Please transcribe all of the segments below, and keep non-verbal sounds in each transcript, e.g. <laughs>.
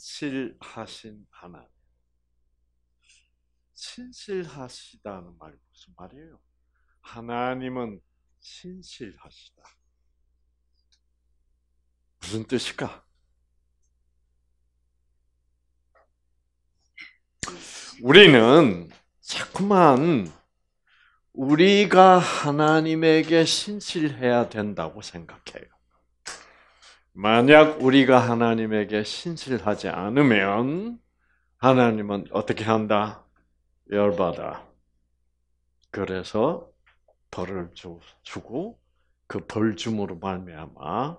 신실하신 하나님. 신실하시다는 말이 무슨 말이에요? 하나님은 신실하시다. 무슨 뜻일까? 우리는 자꾸만 우리가 하나님에게 신실해야 된다고 생각해요. 만약 우리가 하나님에게 신실하지 않으면 하나님은 어떻게 한다? 열받아. 그래서 벌을 주고 그 벌줌으로 말미암아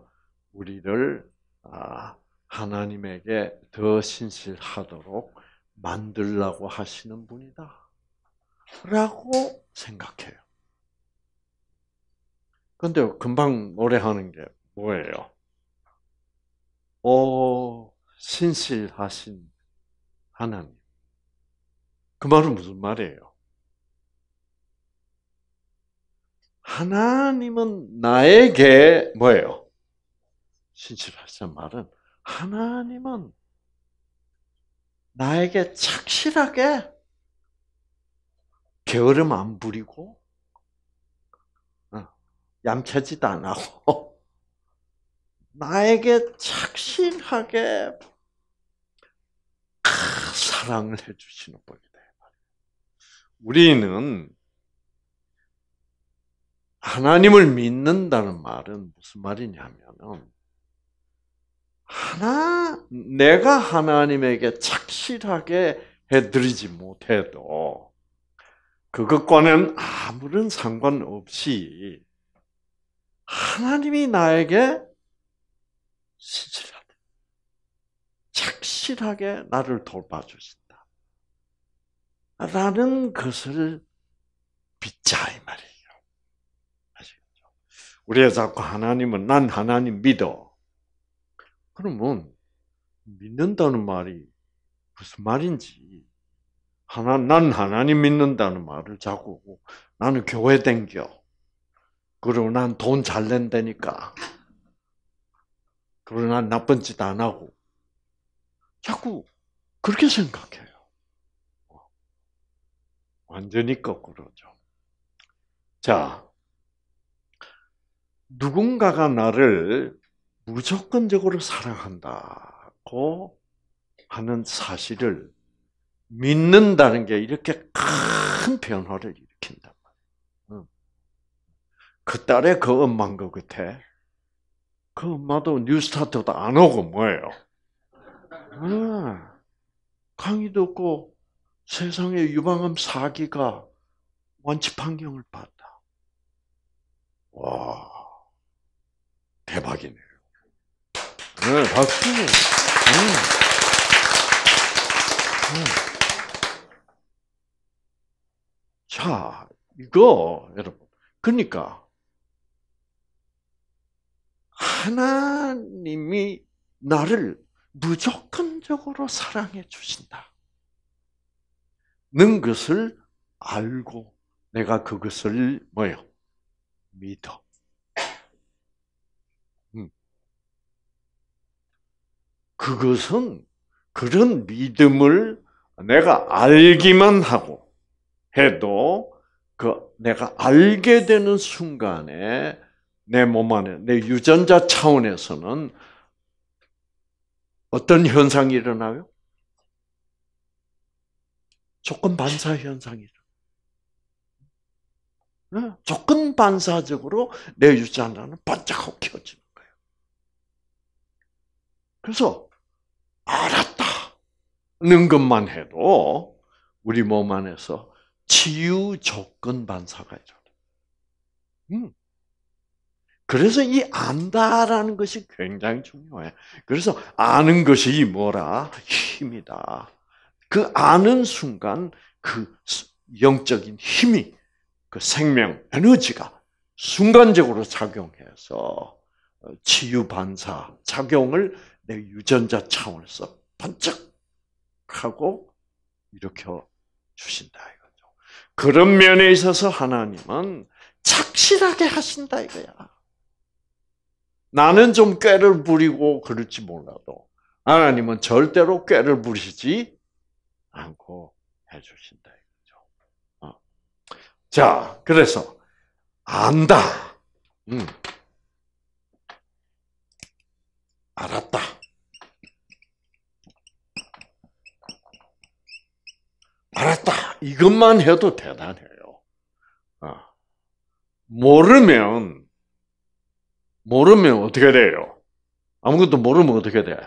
우리를 아, 하나님에게 더 신실하도록 만들라고 하시는 분이다. 라고 생각해요. 근데 금방 노래하는 게 뭐예요? 오, 신실하신 하나님. 그 말은 무슨 말이에요? 하나님은 나에게 뭐예요? 신실하신 말은 하나님은 나에게 착실하게 게으름 안 부리고 얌체짓 안 하고 나에게 착실하게 사랑을 해주시는 분이다. 우리는 하나님을 믿는다는 말은 무슨 말이냐면은 하나 내가 하나님에게 착실하게 해드리지 못해도 그것과는 아무런 상관없이 하나님이 나에게 신실하다. 착실하게 나를 돌봐주신다. 라는 것을 믿자, 이 말이에요. 아시겠죠? 우리가 자꾸 하나님은 난 하나님 믿어. 그러면 믿는다는 말이 무슨 말인지 하나 난 하나님 믿는다는 말을 자꾸 나는 교회 댕겨. 그리고 난 돈 잘 낸다니까. 그러나 나쁜 짓 안 하고 자꾸 그렇게 생각해요. 완전히 거꾸로죠. 자, 누군가가 나를 무조건적으로 사랑한다고 하는 사실을 믿는다는 게 이렇게 큰 변화를 일으킨단 말이에요. 그 딸의 그 엄마인 것 같아. 그 엄마도 뉴스타트도 안 오고 뭐예요? 아, 예. 강의 도없고 세상에 유방암 4기가 원치 판경을 받다. 와, 대박이네요. 네, 박수. 네. 네. 자, 이거, 여러분. 그러니까, 하나님이 나를 무조건적으로 사랑해 주신다. 는 것을 알고 내가 그것을 뭐요? 믿어. 음. 그것은 그런 믿음을 내가 알기만 하고 해도 그 내가 알게 되는 순간에 내몸 안에, 내 유전자 차원에서는 어떤 현상이 일어나요? 조건 반사 현상이 일어나요. 네? 조건 반사적으로 내 유전자는 번짝 하고 켜지는 거예요. 그래서 알았다는 것만 해도 우리 몸 안에서 치유 조건 반사가 일어나. 음. 그래서 이 안다라는 것이 굉장히 중요해. 그래서 아는 것이 뭐라? 힘이다. 그 아는 순간 그 영적인 힘이 그 생명 에너지가 순간적으로 작용해서 어, 치유 반사 작용을 내 유전자 차원에서 번쩍하고 일으켜 주신다 이거죠. 그런 면에 있어서 하나님은 착실하게 하신다 이거야. 나는 좀 꾀를 부리고 그럴지 몰라도 하나님은 절대로 꾀를 부리지 않고 해주신다 이거죠. 어. 자, 그래서 안다, 음. 알았다. 알았다. 이것만 해도 대단해요. 어. 모르면 모르면 어떻게 돼요? 아무것도 모르면 어떻게 돼?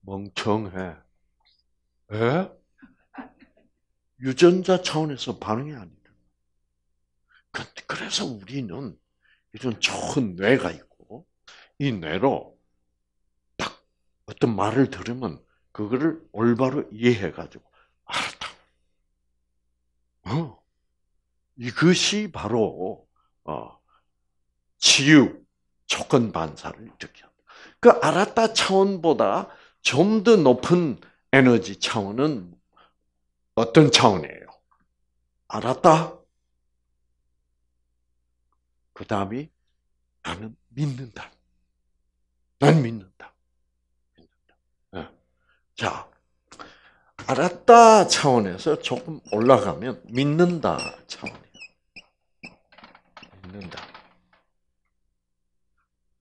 멍청해. 에? 유전자 차원에서 반응이 아니라. 그, 그래서 우리는 이런 좋은 뇌가 있고, 이 뇌로 딱 어떤 말을 들으면 그거를 올바로 이해해가지고, 알았다. 어. 이것이 바로, 어, 치유, 조건 반사를 일으켜. 그 알았다 차원보다 좀 더 높은 에너지 차원은 어떤 차원이에요? 알았다. 그 다음이 나는 믿는다. 난 믿는다. 믿는다. 네. 자, 알았다 차원에서 조금 올라가면 믿는다 차원이에요. 믿는다.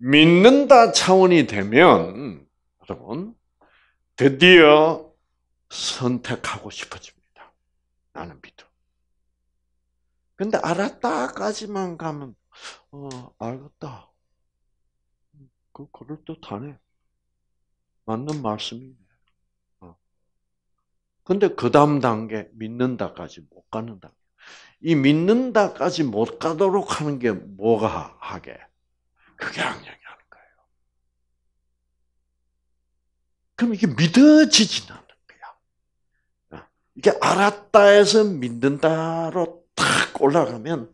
믿는다 차원이 되면 여러분 드디어 선택하고 싶어집니다. 나는 믿어. 근데 알았다까지만 가면 어 알겠다. 그 그럴듯하네. 맞는 말씀이네. 어. 근데 그 다음 단계 믿는다까지 못 가는 단계. 이 믿는다까지 못 가도록 하는 게 뭐가 하게? 그게 악령이 하는 거예요. 그럼 이게 믿어지진 않는 거야. 어, 이게 알았다에서 믿는다로 탁 올라가면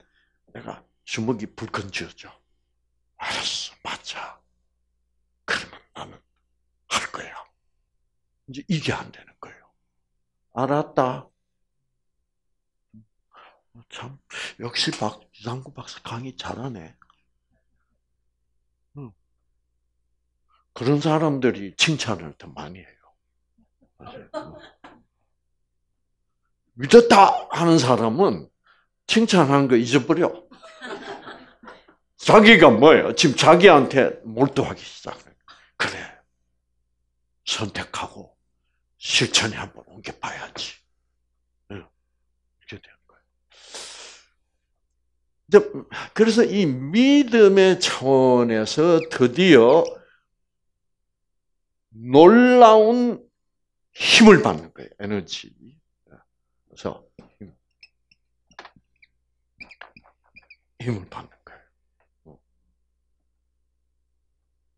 내가 주먹이 불끈지어져. 알았어, 맞아. 그러면 나는 할 거야. 이제 이게 안 되는 거예요. 알았다. 어, 참, 역시 박, 이상구 박사 강의 잘하네. 그런 사람들이 칭찬을 더 많이 해요. 믿었다 하는 사람은 칭찬하는 거 잊어버려. 자기가 뭐예요? 지금 자기한테 몰두하기 시작해. 그래. 선택하고 실천에 한번 옮겨봐야지. 예. 이렇게 되는 거예요. 그래서 이 믿음의 차원에서 드디어 놀라운 힘을 받는 거예요. 에너지. 그래서 힘. 힘을 받는 거예요. 어.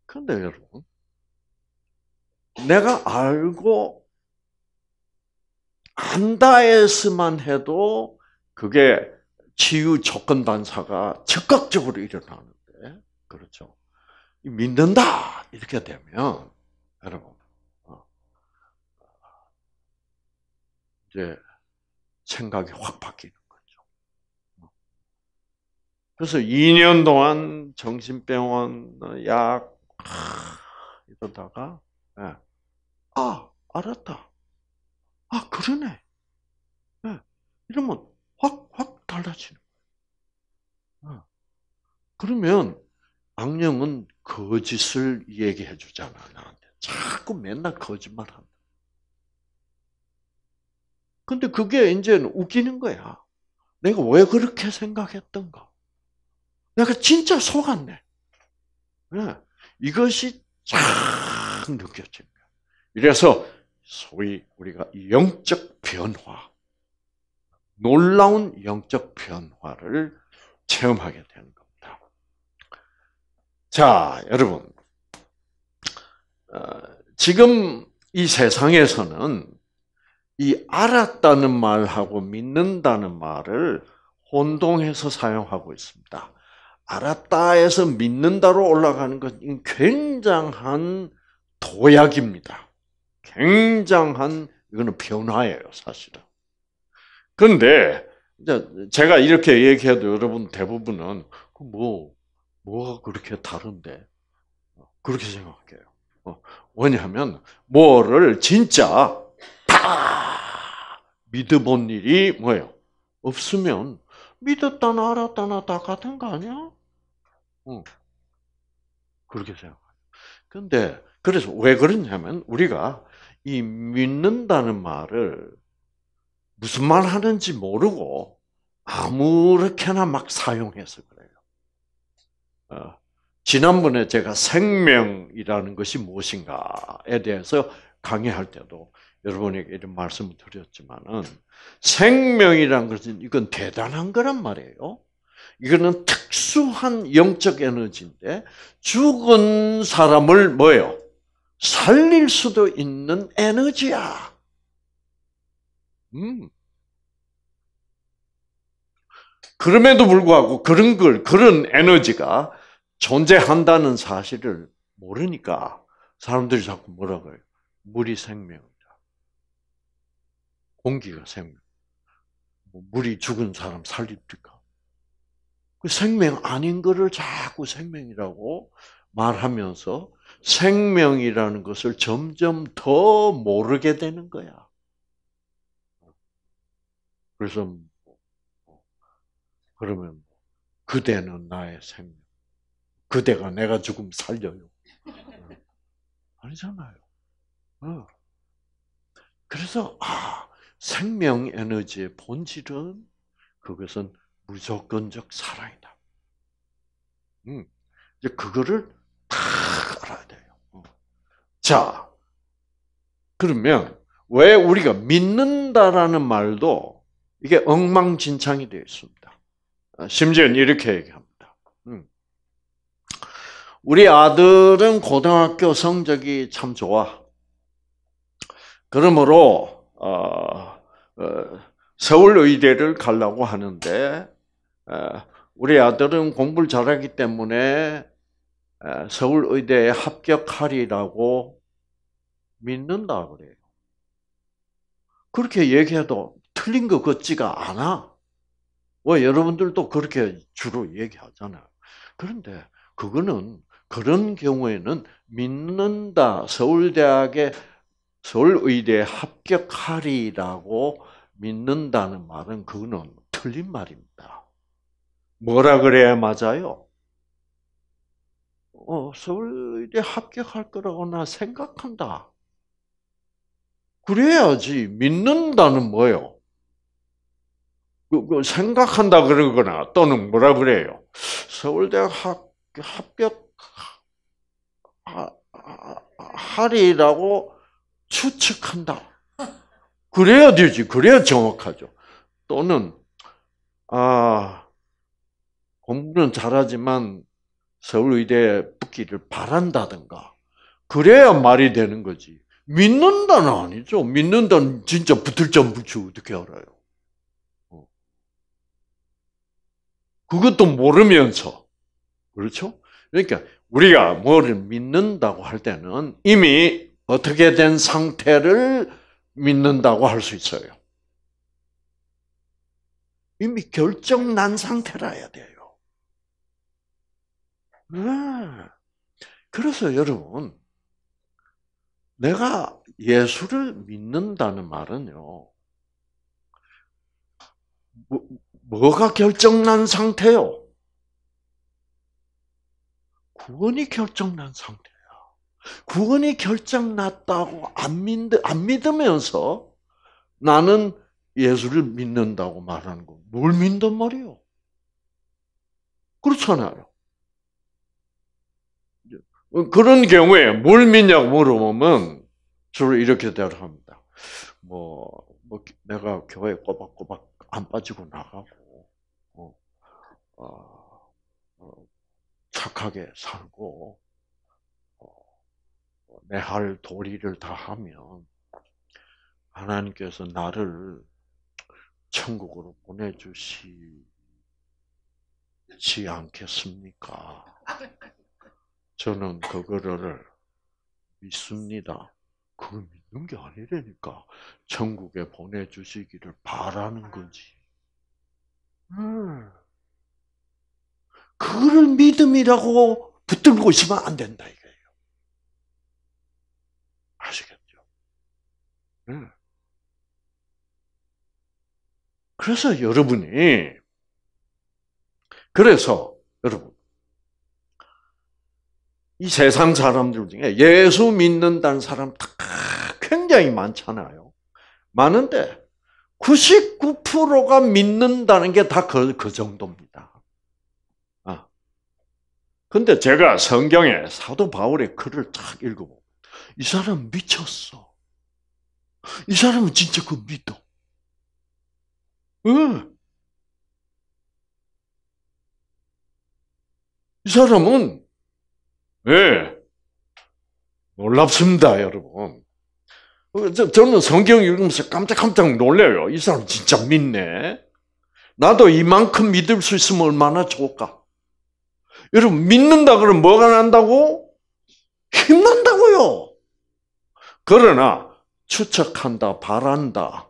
그런데 여러분, 내가 알고 안다에서만 해도 그게 치유 조건 반사가 즉각적으로 일어나는데, 그렇죠. 믿는다! 이렇게 되면, 여러분. 어. 이제 생각이 확 바뀌는 거죠. 어. 그래서 2년 동안 정신병원 어, 약 이러다가 네. 아 알았다. 아 그러네. 네. 이러면 확확 달라지는 거예요. 네. 그러면 악령은 거짓을 얘기해 주잖아. 나한테. 자꾸 맨날 거짓말한다. 근데 그게 이제 웃기는 거야. 내가 왜 그렇게 생각했던가? 내가 진짜 속았네. 네. 예. 이것이 참 느껴집니다. 이래서 소위 우리가 영적 변화, 놀라운 영적 변화를 체험하게 되는 겁니다. 자, 여러분. 어, 지금 이 세상에서는 이 알았다는 말하고 믿는다는 말을 혼동해서 사용하고 있습니다. 알았다에서 믿는다로 올라가는 것은 굉장한 도약입니다. 굉장한 이거는 변화예요, 사실은. 그런데 제가 이렇게 얘기해도 여러분 대부분은 그 뭐 뭐가 그렇게 다른데 그렇게 생각해요. 어, 왜냐하면 뭐를 진짜 다 믿어본 일이 뭐예요? 없으면 믿었다나 알았다나 다 같은 거 아니야? 응. 그렇게 생각해요. 근데 그래서 왜 그러냐면 우리가 이 믿는다는 말을 무슨 말 하는지 모르고 아무렇게나 막 사용해서 그래요. 어, 지난번에 제가 생명이라는 것이 무엇인가에 대해서 강의할 때도 여러분에게 이런 말씀을 드렸지만은 생명이란 것은 이건 대단한 거란 말이에요. 이거는 특수한 영적 에너지인데 죽은 사람을 뭐예요? 살릴 수도 있는 에너지야. 음. 그럼에도 불구하고 그런 걸 그런 에너지가 존재한다는 사실을 모르니까 사람들이 자꾸 뭐라 그래요? 물이 생명이다. 공기가 생명. 뭐 물이 죽은 사람 살립니까? 그 생명 아닌 거를 자꾸 생명이라고 말하면서 생명이라는 것을 점점 더 모르게 되는 거야. 그래서 뭐, 뭐, 그러면 그대는 나의 생명. 그대가 내가 죽으 살려요. 어. 아니잖아요. 어. 그래서 아, 생명 에너지의 본질은 그것은 무조건적 사랑이다. 음, 이제 그거를 다 알아야 돼요. 어. 자, 그러면 왜 우리가 믿는다라는 말도 이게 엉망진창이 되어 있습니다. 아, 심지어는 이렇게 얘기합니다. 우리 아들은 고등학교 성적이 참 좋아. 그러므로 어, 어, 서울의대를 가려고 하는데 어, 우리 아들은 공부를 잘하기 때문에 어, 서울의대에 합격하리라고 믿는다 그래요. 그렇게 얘기해도 틀린 것 같지가 않아. 왜 뭐 여러분들도 그렇게 주로 얘기하잖아요. 그런데 그거는 그런 경우에는 믿는다 서울대학에 서울의대에 합격하리라고 믿는다는 말은 그거는 틀린 말입니다. 뭐라 그래야 맞아요? 어, 서울대 합격할 거라고 나 생각한다. 그래야지 믿는다는 뭐요? 그, 그 생각한다 그러거나 또는 뭐라 그래요? 서울대 합, 합격 하리라고 추측한다. 그래야 되지. 그래야 정확하죠. 또는 아 공부는 잘하지만 서울의대 붙기를 바란다든가 그래야 말이 되는 거지. 믿는다는 아니죠. 믿는다는 진짜 붙을 점 붙이 어떻게 알아요? 어. 그것도 모르면서 그렇죠? 그러니까 우리가 뭐를 믿는다고 할 때는 이미 어떻게 된 상태를 믿는다고 할 수 있어요. 이미 결정 난 상태라야 돼요. 네. 그래서 여러분, 내가 예수를 믿는다는 말은요, 뭐, 뭐가 결정난 상태요? 구원이 결정난 상태예요. 구원이 결정났다고 안, 믿, 안 믿으면서 나는 예수를 믿는다고 말하는 거. 뭘 믿단 말이요? 그렇잖아요. 그런 경우에 뭘 믿냐고 물어보면 주로 이렇게 대답합니다. 뭐, 뭐 내가 교회 꼬박꼬박 안 빠지고 나가고, 어, 어, 어 착하게 살고 어, 어, 내할 도리를 다 하면 하나님께서 나를 천국으로 보내주시지 않겠습니까? 저는 그거를 믿습니다. 그걸 믿는 게 아니라니까. 천국에 보내주시기를 바라는 거지. 음. 그거를 믿음이라고 붙들고 있으면 안 된다 이거예요. 아시겠죠? 음. 그래서 여러분이 그래서 여러분 이 세상 사람들 중에 예수 믿는다는 사람 다 굉장히 많잖아요. 많은데 99%가 믿는다는 게 다 그그 그 정도입니다. 근데 제가 성경에 사도 바울의 글을 딱 읽어보고, 이 사람 미쳤어. 이 사람은 진짜 그 믿어. 응. 이 사람은, 예, 놀랍습니다, 여러분. 저는 성경 읽으면서 깜짝깜짝 놀래요. 이 사람 진짜 믿네. 나도 이만큼 믿을 수 있으면 얼마나 좋을까? 여러분, 믿는다 그러면 뭐가 난다고? 힘난다고요! 그러나, 추측한다, 바란다,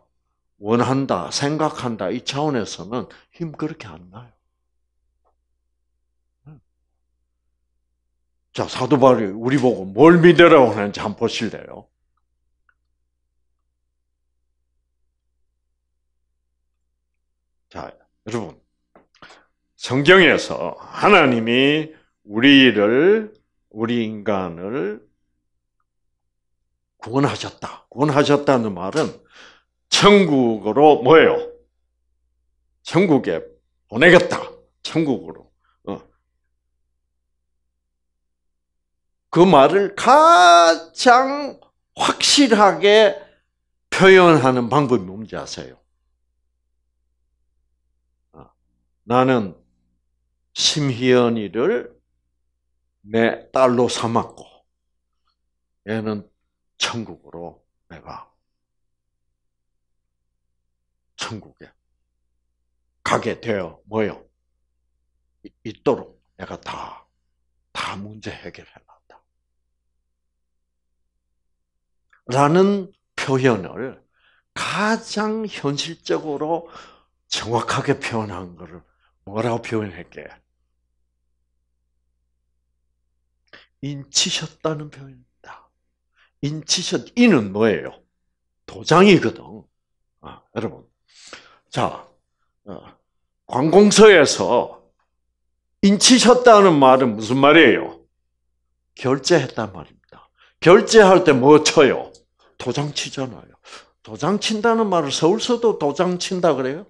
원한다, 생각한다, 이 차원에서는 힘 그렇게 안 나요. 네. 자, 사도 바울이 우리 보고 뭘 믿으라고 하는지 한번 보실래요? 자, 여러분. 성경에서 하나님이 우리를 우리 인간을 구원하셨다. 구원하셨다는 말은 천국으로 뭐예요? 천국에 보내겠다. 천국으로. 어. 그 말을 가장 확실하게 표현하는 방법이 뭔지 아세요? 어. 나는 심희연이를 내 딸로 삼았고 얘는 천국으로 내가 천국에 가게 되어 뭐요? 있도록 내가 다, 다 문제 해결해 놨다. 라는 표현을 가장 현실적으로 정확하게 표현한 것을 뭐라고 표현했게? 인치셨다는 표현입니다. 인치셨, 이는 뭐예요? 도장이거든. 아, 여러분. 자, 어, 관공서에서 인치셨다는 말은 무슨 말이에요? 결제했단 말입니다. 결제할 때 뭐 쳐요? 도장 치잖아요. 도장 친다는 말을 서울서도 도장 친다 그래요?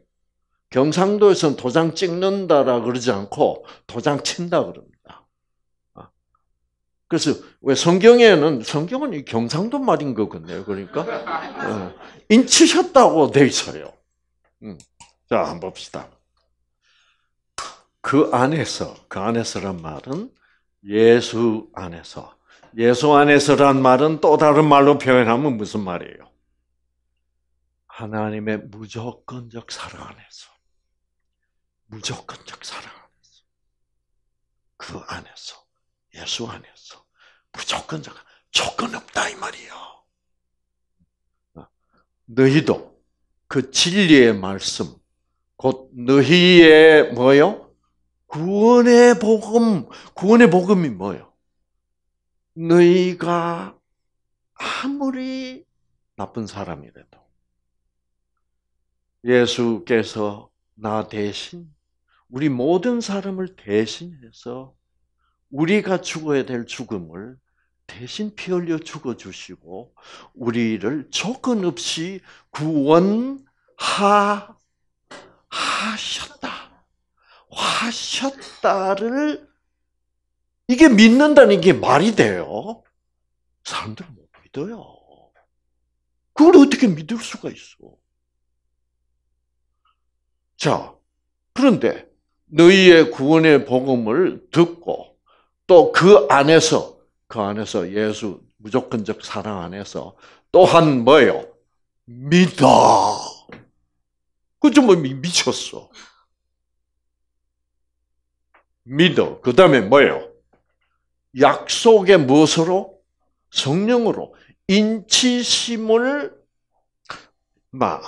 경상도에서는 도장 찍는다라 그러지 않고 도장 친다 그럽니다. 그래서 왜 성경에는 성경은 이 경상도 말인 거같네요 그러니까 어, 인치셨다고 돼 있어요. 음, 자, 한번 봅시다. 그 안에서 그 안에서란 말은 예수 안에서 예수 안에서란 말은 또 다른 말로 표현하면 무슨 말이에요? 하나님의 무조건적 사랑 안에서 무조건적 사랑 안에서 그 안에서 예수 안에서 무조건적 조건 없다 이 말이요. 어. 너희도 그 진리의 말씀 곧 너희의 뭐요? 구원의 복음 구원의 복음이 뭐요? 너희가 아무리 나쁜 사람이라도 예수께서 나 대신 우리 모든 사람을 대신해서 우리가 죽어야 될 죽음을 대신 피 흘려 죽어주시고 우리를 조건 없이 구원하 셨다 하셨다를 이게 믿는다는 게 말이 돼요? 사람들 은못 믿어요. 그걸 어떻게 믿을 수가 있어? 자, 그런데 너희의 구원의 복음을 듣고 또 그 안에서 그 안에서 예수 무조건적 사랑 안에서 또한 뭐예요? 믿어. 그좀 뭐 미쳤어. 믿어. 그 다음에 뭐예요? 약속의 무엇으로? 성령으로. 인치심을, 막,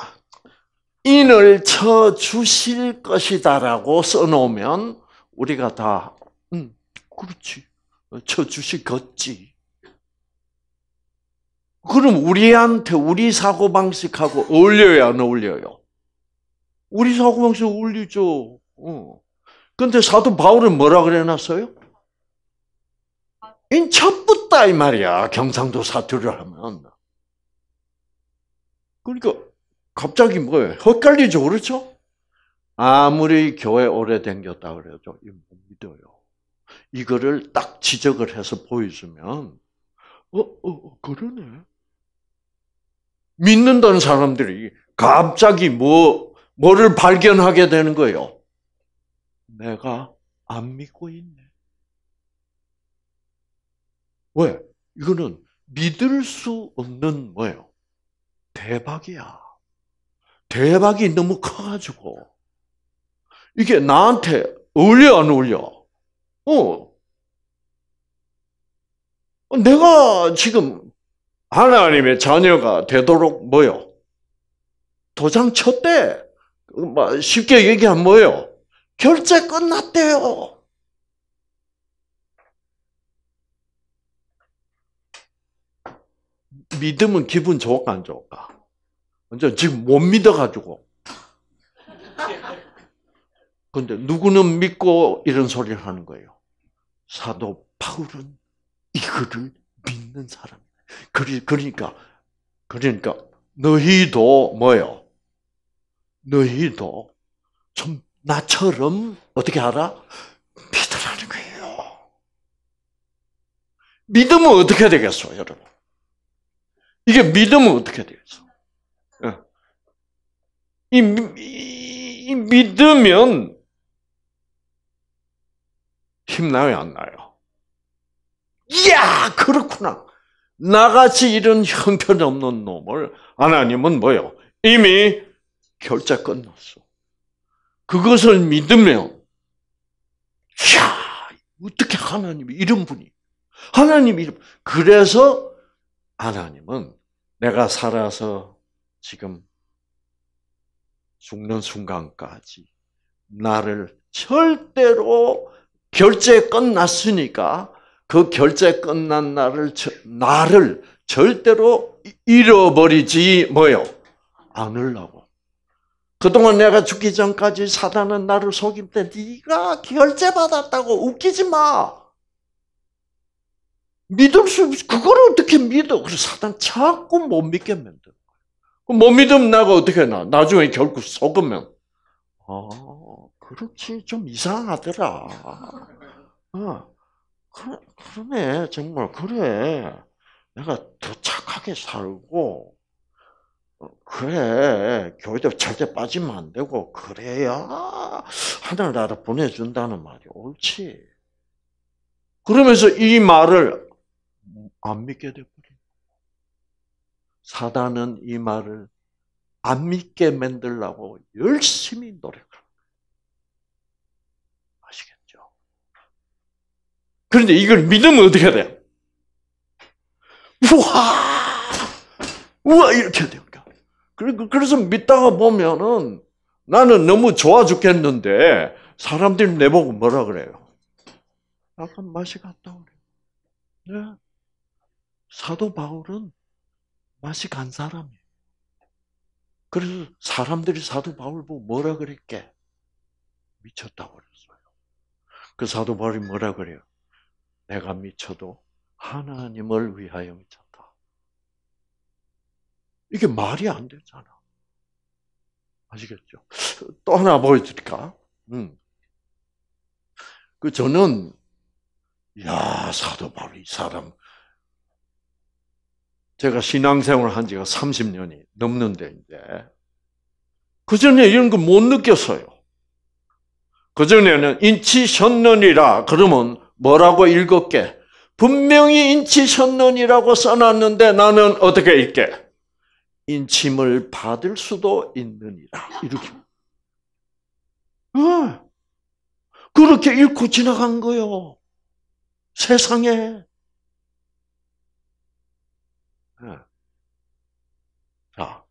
인을 쳐 주실 것이다라고 써놓으면 우리가 다, 응, 음, 그렇지. 쳐주시겠지. 그럼 우리한테 우리 사고방식하고 어울려요, 안 어울려요? 우리 사고방식 어울리죠. 어. 근데 사도 바울은 뭐라 그래놨어요? 인천붙다, 이 말이야. 경상도 사투리를 하면. 그러니까, 갑자기 뭐예요? 헷갈리죠, 그렇죠? 아무리 교회 오래 댕겼다 그래도 믿어요. 이거를 딱 지적을 해서 보여주면, 어, 어, 어, 그러네. 믿는다는 사람들이 갑자기 뭐, 뭐를 발견하게 되는 거예요? 내가 안 믿고 있네. 왜? 이거는 믿을 수 없는 뭐예요? 대박이야. 대박이 너무 커가지고. 이게 나한테 어울려, 안 어울려? 어, 내가 지금 하나님의 자녀가 되도록 뭐요? 도장 쳤대. 뭐 쉽게 얘기하면 뭐요? 결제 끝났대요. 믿으면 기분 좋을까 안 좋을까? 완전 지금 못 믿어가지고. 근데 누구는 믿고 이런 소리를 하는 거예요. 사도 파울은 이거를 믿는 사람. 그러니까 그러니까 너희도 뭐요? 너희도 좀 나처럼 어떻게 하라? 믿으라는 거예요. 믿으면 어떻게 되겠어, 여러분? 이게 믿으면 어떻게 되겠어? 어. 이, 이, 이 믿으면 힘나요, 안 나요? 이야 그렇구나. 나같이 이런 형편없는 놈을 하나님은 뭐요? 이미 결제 끝났어. 그것을 믿으면 야 어떻게 하나님이 이런 분이 하나님이 이런 그래서 하나님은 내가 살아서 지금 죽는 순간까지 나를 절대로 결제 끝났으니까 그 결제 끝난 날을 나를 절대로 잃어버리지 뭐요 않으려고. 그동안 내가 죽기 전까지 사단은 나를 속일 때 네가 결제 받았다고 웃기지 마. 믿을 수 없이 그걸 어떻게 믿어? 그래서 사단 자꾸 못 믿게 만드는 거못 그 믿으면 내가 어떻게 나? 나중에 결국 속으면 아 그렇지 좀 이상하더라. 어. 그래, 그러네, 정말, 그래. 내가 더 착하게 살고, 어, 그래, 교회도 절대 빠지면 안 되고, 그래야 하늘나라 보내준다는 말이 옳지. 그러면서 이 말을 안 믿게 돼버린 사단은 이 말을 안 믿게 만들라고 열심히 노력 그런데 이걸 믿으면 어떻게 해야 돼요? 우와! 우와! 이렇게 해야 됩니까? 그러니까. 그래서 믿다가 보면은 나는 너무 좋아 죽겠는데 사람들이 내보고 뭐라 그래요? 약간 맛이 갔다 그래요. 네. 사도 바울은 맛이 간 사람이에요. 그래서 사람들이 사도 바울 보고 뭐라 그랬게? 미쳤다고 그랬어요. 그 사도 바울이 뭐라 그래요? 내가 미쳐도 하나님을 위하여 미쳤다. 이게 말이 안 되잖아. 아시겠죠? 또 하나 보여드릴까? 음. 그 저는 야 사도 바로 이 사람 제가 신앙생활 한 지가 30년이 넘는데 이제 그 전에 이런 거 못 느꼈어요. 그 전에는 인치셨느니라 그러면 뭐라고 읽을게 분명히 인치셨느니라고 써놨는데 나는 어떻게 읽게? 인침을 받을 수도 있느니라. 이렇게. 응. 예. 그렇게 읽고 지나간 거요. 세상에. 예. 자.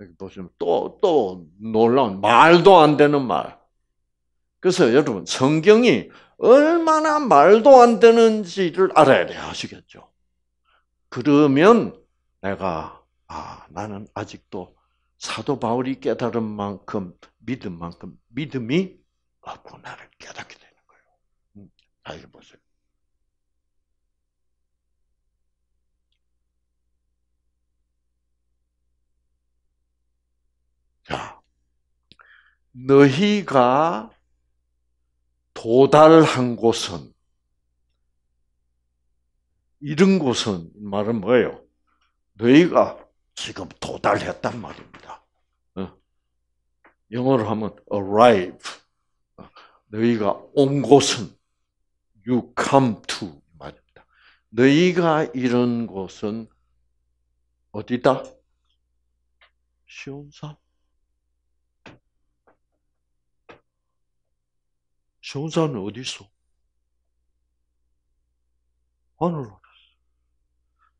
여기 보시면 또, 또 놀라운, 말도 안 되는 말. 그래서 여러분 성경이 얼마나 말도 안 되는지를 알아야 돼 아시겠죠? 그러면 내가 아 나는 아직도 사도 바울이 깨달은 만큼 믿음 만큼 믿음이 없구나를 깨닫게 되는 거예요. 잘 음, 보세요. 자, 너희가 도달한 곳은 이런 곳은 말은 뭐예요? 너희가 지금 도달했단 말입니다. 어? 영어로 하면 arrive. 너희가 어? 온 곳은 you come to 말입니다. 너희가 이런 곳은 어디다? 시온산. 좋사는 어디 있어? 하늘로 갔어.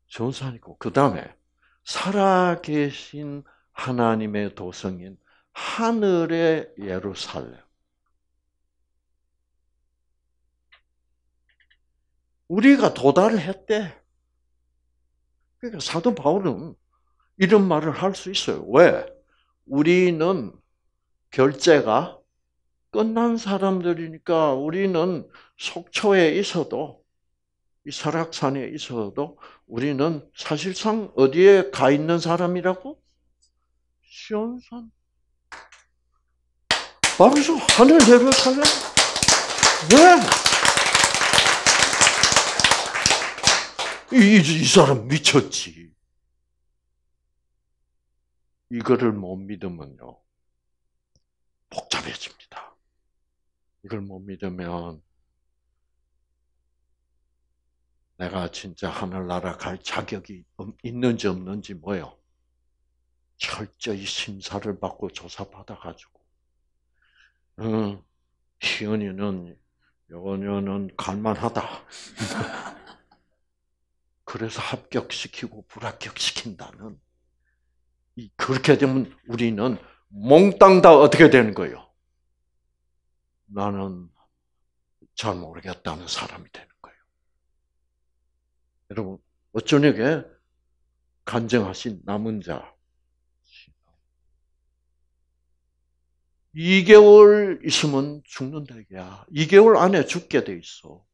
좋 사람이고 그 다음에 살아계신 하나님의 도성인 하늘의 예루살렘. 우리가 도달을 했대. 그러니까 사도 바울은 이런 말을 할 수 있어요. 왜? 우리는 결제가 끝난 사람들이니까 우리는 속초에 있어도 이 설악산에 있어도 우리는 사실상 어디에 가 있는 사람이라고? 시온산. 바로서 하늘 예배사요 왜? 이, 이 사람 미쳤지. 이거를 못 믿으면요. 복잡해집니다. 이걸 못 믿으면 내가 진짜 하늘나라 갈 자격이 있는지 없는지 뭐요? 철저히 심사를 받고 조사받아가지고, 응, 희은이는 요녀는 갈만하다. <laughs> 그래서 합격시키고 불합격시킨다는, 그렇게 되면 우리는 몽땅 다 어떻게 되는 거예요? 나는 잘 모르겠다는 사람이 되는 거예요. 여러분, 어쩌녁에 간증하신 남은 자. 2개월 있으면 죽는다, 야 2개월 안에 죽게 돼 있어.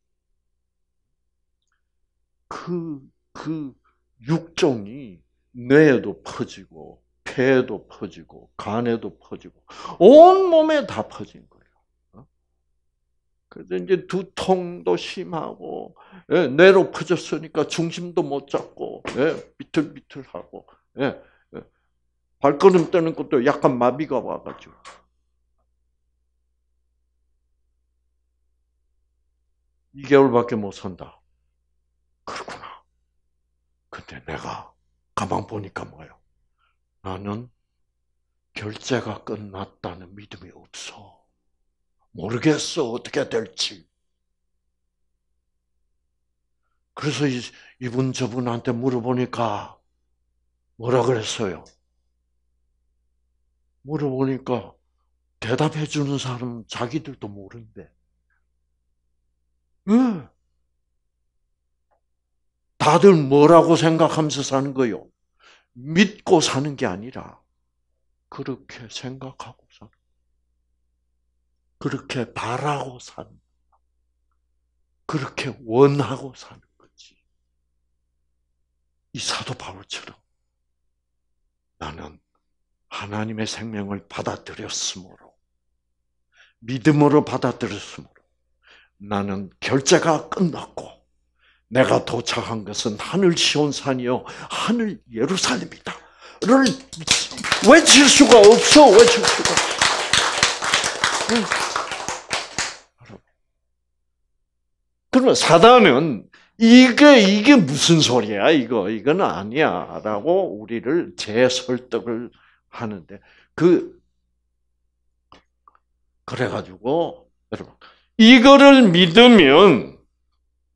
그, 그 육종이 뇌에도 퍼지고, 폐에도 퍼지고, 간에도 퍼지고, 온몸에 다 퍼진 거 그래서 이제 두통도 심하고 예, 뇌로 퍼졌으니까 중심도 못 잡고 예, 비틀비틀하고 예, 예. 발걸음 떼는 것도 약간 마비가 와가지고 2개월밖에못 산다. 그렇구나. 근데 내가 가만 보니까 뭐예요? 나는 결제가 끝났다는 믿음이 없어. 모르겠어. 어떻게 될지. 그래서 이분 저분한테 물어보니까 뭐라 그랬어요? 물어보니까 대답해 주는 사람 자기들도 모른대. 응. 다들 뭐라고 생각하면서 사는 거요? 믿고 사는 게 아니라 그렇게 생각하고 그렇게 바라고 사는 거야. 그렇게 원하고 사는 거지. 이 사도 바울처럼 나는 하나님의 생명을 받아들였으므로 믿음으로 받아들였으므로 나는 결제가 끝났고 내가 도착한 것은 하늘 시온산이요 하늘 예루살렘이다. 를 외칠 수가 없어 외칠 수가. 없어. 그러면 사단은 이게 이게 무슨 소리야? 이거 이건 아니야라고 우리를 재설득을 하는데 그 그래 가지고 여러분 이거를 믿으면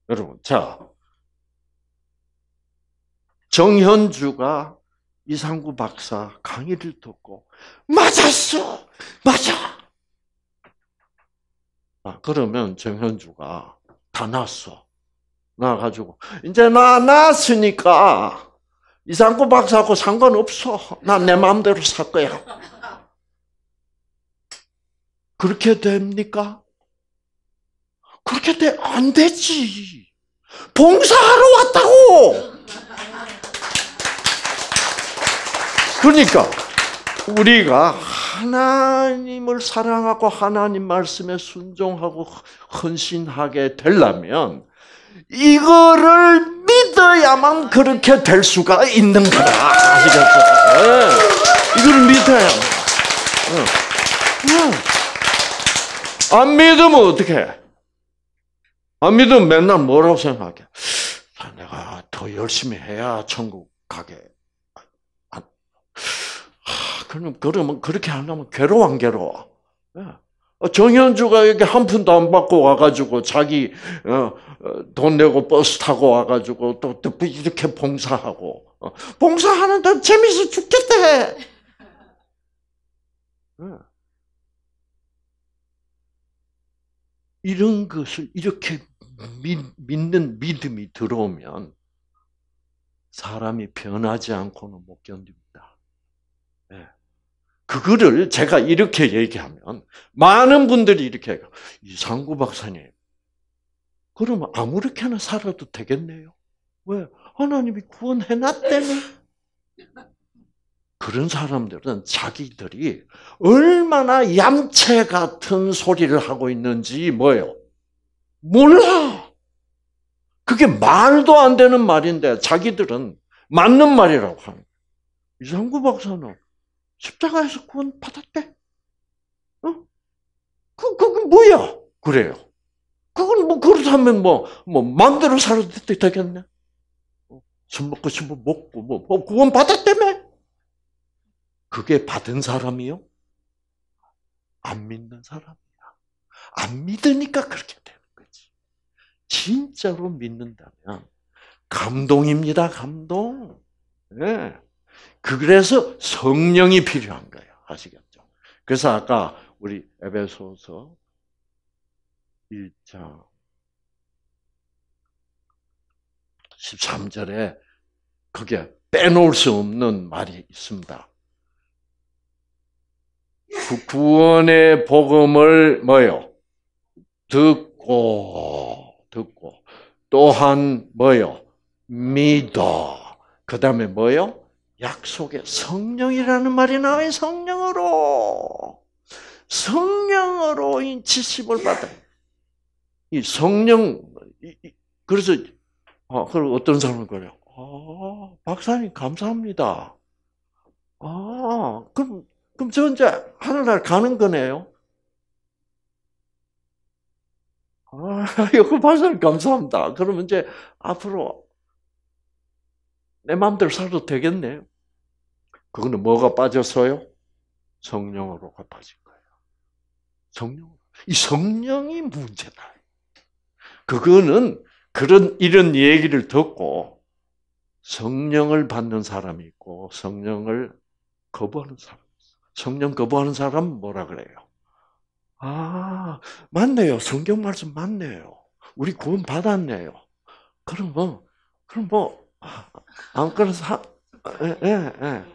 여러분 자 정현주가 이상구 박사 강의를 듣고 맞았어 맞아 아, 그러면 정현주가 다 났어. 나 가지고 이제 나 났으니까 이상구 박사하고 상관없어. 난 내 마음대로 살 거야. 그렇게 됩니까? 그렇게 돼, 안 되지. 봉사하러 왔다고! 그러니까, 우리가 하나님을 사랑하고 하나님 말씀에 순종하고 헌신하게 되려면 이거를 믿어야만 그렇게 될 수가 있는 거다. 아시겠죠? 네. 이걸 믿어야. 네. 안 믿으면 어떻게? 안 믿으면 맨날 뭐라고 생각해? 아, 내가 더 열심히 해야 천국 가게. 아, 아. 하, 그럼, 그러면, 그렇게 하려면 괴로워, 안 괴로워? 예. 어, 정현주가 이렇게 한 푼도 안 받고 와가지고 자기 어, 어, 돈 내고 버스 타고 와가지고 또, 이렇게 봉사하고 봉사하는데 재밌어 죽겠대. 예. 이런 것을 이렇게 믿는 믿음이 들어오면 사람이 변하지 않고는 못 견딥니다. 예. 그거를 제가 이렇게 얘기하면 많은 분들이 이렇게 해요. 이상구 박사님, 그러면 아무렇게나 살아도 되겠네요. 왜? 하나님이 구원해놨다며. 그런 사람들은 자기들이 얼마나 얌체 같은 소리를 하고 있는지 뭐요 몰라! 그게 말도 안 되는 말인데 자기들은 맞는 말이라고 하는 이상구 박사는 십자가에서 구원 받았대. 어? 그, 그건 그 뭐야? 그래요. 그건 뭐, 그렇다면 뭐, 뭐, 마음대로 살아도 되겠네. 어, 술 먹고 술 먹고, 뭐, 뭐 구원 받았대며 그게 받은 사람이요? 안 믿는 사람이야. 안 믿으니까 그렇게 되는 거지. 진짜로 믿는다면, 감동입니다, 감동. 예. 네. 그, 그래서 성령이 필요한 거예요. 아시겠죠? 그래서 아까 우리 에베소서 1장 13절에 그게 빼놓을 수 없는 말이 있습니다. 구원의 복음을 뭐요? 듣고 듣고 또한 뭐요? 믿어. 그다음에 뭐요? 약속의 성령이라는 말이 나와요. 성령으로. 성령으로 이 지심을 받아. 이 성령, 그래서, 아, 그리고 어떤 사람은 그래요. 아, 박사님, 감사합니다. 아, 그럼, 그럼 저 이제 하늘날 가는 거네요. 아, <laughs> 이거 박사님, 감사합니다. 그러면 이제 앞으로 내 마음대로 살도 되겠네요. 그거는 뭐가 빠졌어요? 성령으로 갚아진 거예요. 성령. 이 성령이 문제다. 그거는 그런 이런 얘기를 듣고 성령을 받는 사람이 있고 성령을 거부하는 사람 성령 거부하는 사람 뭐라 그래요? 아 맞네요. 성경 말씀 맞네요. 우리 구원 받았네요. 그럼 뭐 그럼 뭐안 아, 그래서 하, 예, 예.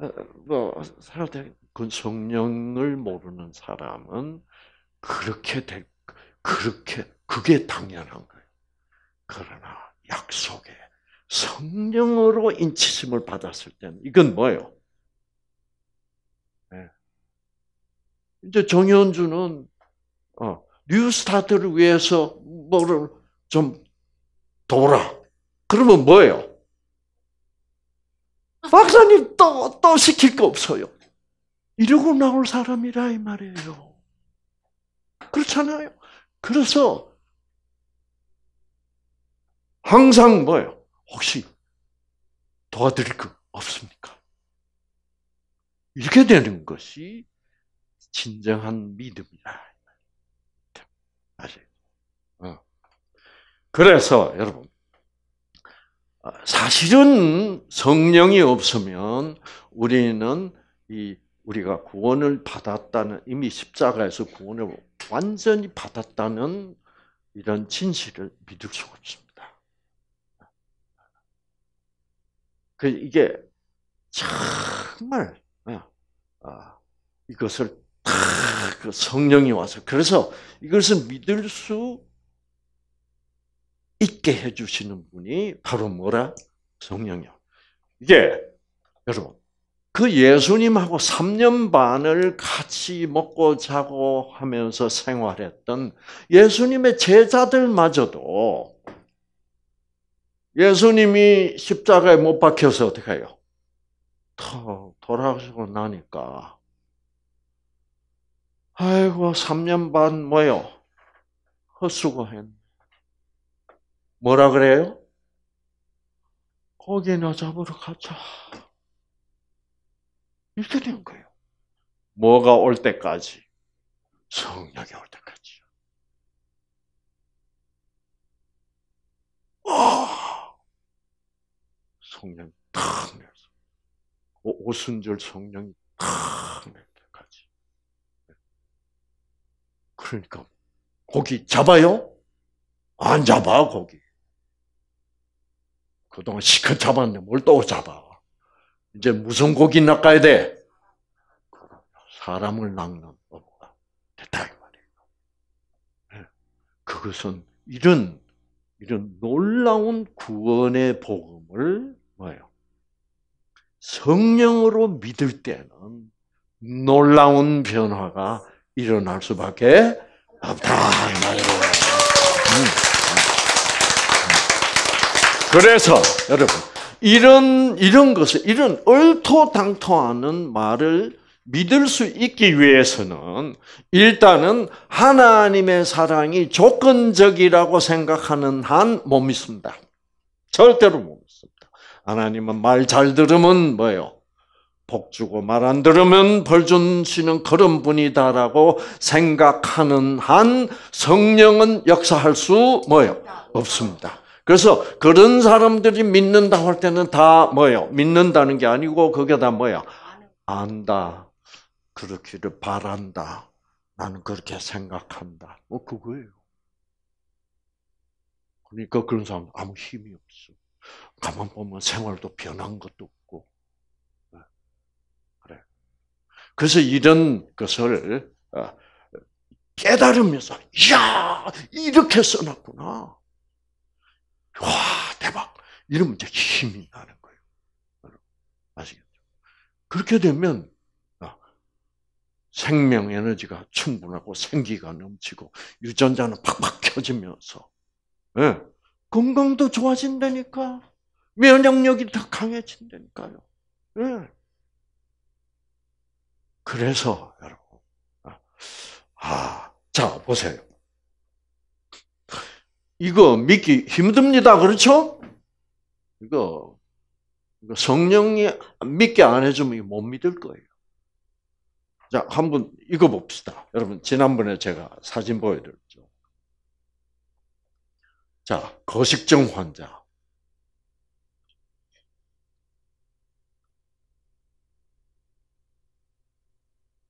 어, 뭐 살때 성령을 그 모르는 사람은 그렇게 될 그렇게 그게 당연한 거예요. 그러나 약속에 성령으로 인치심을 받았을 때는 이건 뭐예요? 네. 이제 정현주는 어, 뉴스타트를 위해서 뭐를 좀 도라. 그러면 뭐예요? 박사님 또, 또 시킬 거 없어요. 이러고 나올 사람이라 이 말이에요. 그렇잖아요. 그래서 항상 뭐예요? 혹시 도와드릴 거 없습니까? 이렇게 되는 것이 진정한 믿음이다. 아시죠? 어. 그래서 여러분 아, 사실은 성령이 없으면 우리는 이 우리가 구원을 받았다는 이미 십자가에서 구원을 완전히 받았다는 이런 진실을 믿을 수가 없습니다. 그 이게 정말 예, 아, 이것을 다 그 성령이 와서 그래서 이것을 믿을 수 있게 해주시는 분이 바로 뭐라? 성령이요. 이게, 여러분, 그 예수님하고 3년 반을 같이 먹고 자고 하면서 생활했던 예수님의 제자들마저도 예수님이 십자가에 못 박혀서 어떻게 해요? 돌아가시고 나니까 아이고 3년 반 뭐요? 헛수고했네. 뭐라 그래요? 거기나 잡으러 가자. 이렇게 된 거예요. 뭐가 올 때까지? 성령이 올 때까지. 아! 성령 탁 내서 오순절 성령이 탁낼 때까지. 그러니까 고기 잡아요? 안 잡아 고기. 그동안 시컷 잡았는데 뭘 또 잡아. 이제 무슨 고기 낚아야 돼? 사람을 낚는 업무 됐다 이 말이에요. 그것은 이런 이런 놀라운 구원의 복음을 뭐예요? 성령으로 믿을 때는 놀라운 변화가 일어날 수밖에 없다 이 말이에요. 음. 그래서 여러분 이런 이런 것을 이런 얼토당토하는 말을 믿을 수 있기 위해서는 일단은 하나님의 사랑이 조건적이라고 생각하는 한 못 믿습니다. 절대로 못 믿습니다. 하나님은 말 잘 들으면 뭐요? 복 주고 말 안 들으면 벌 주시는 그런 분이다라고 생각하는 한 성령은 역사할 수 뭐요? 없습니다. 그래서 그런 사람들이 믿는다 할 때는 다 뭐예요? 믿는다는 게 아니고 그게 다 뭐야? 안다. 그렇기를 바란다. 나는 그렇게 생각한다. 뭐 그거예요. 그러니까 그런 사람 아무 힘이 없어. 가만 보면 생활도 변한 것도 없고. 네. 그래. 그래서 이런 것을 어, 깨달으면서, 야 이렇게 써놨구나. 와, 대박! 이러면 이제 힘이 나는 거예요. 아시겠죠? 그렇게 되면 어, 생명 에너지가 충분하고 생기가 넘치고 유전자는 팍팍 켜지면서 네. 건강도 좋아진다니까 면역력이 더 강해진다니까요. 네. 그래서 여러분, 어, 아, 자 보세요. 이거 믿기 힘듭니다. 그렇죠? 이거, 성령이 믿게 안 해주면 못 믿을 거예요. 자, 한번 읽어봅시다. 여러분, 지난번에 제가 사진 보여드렸죠. 자, 거식증 환자.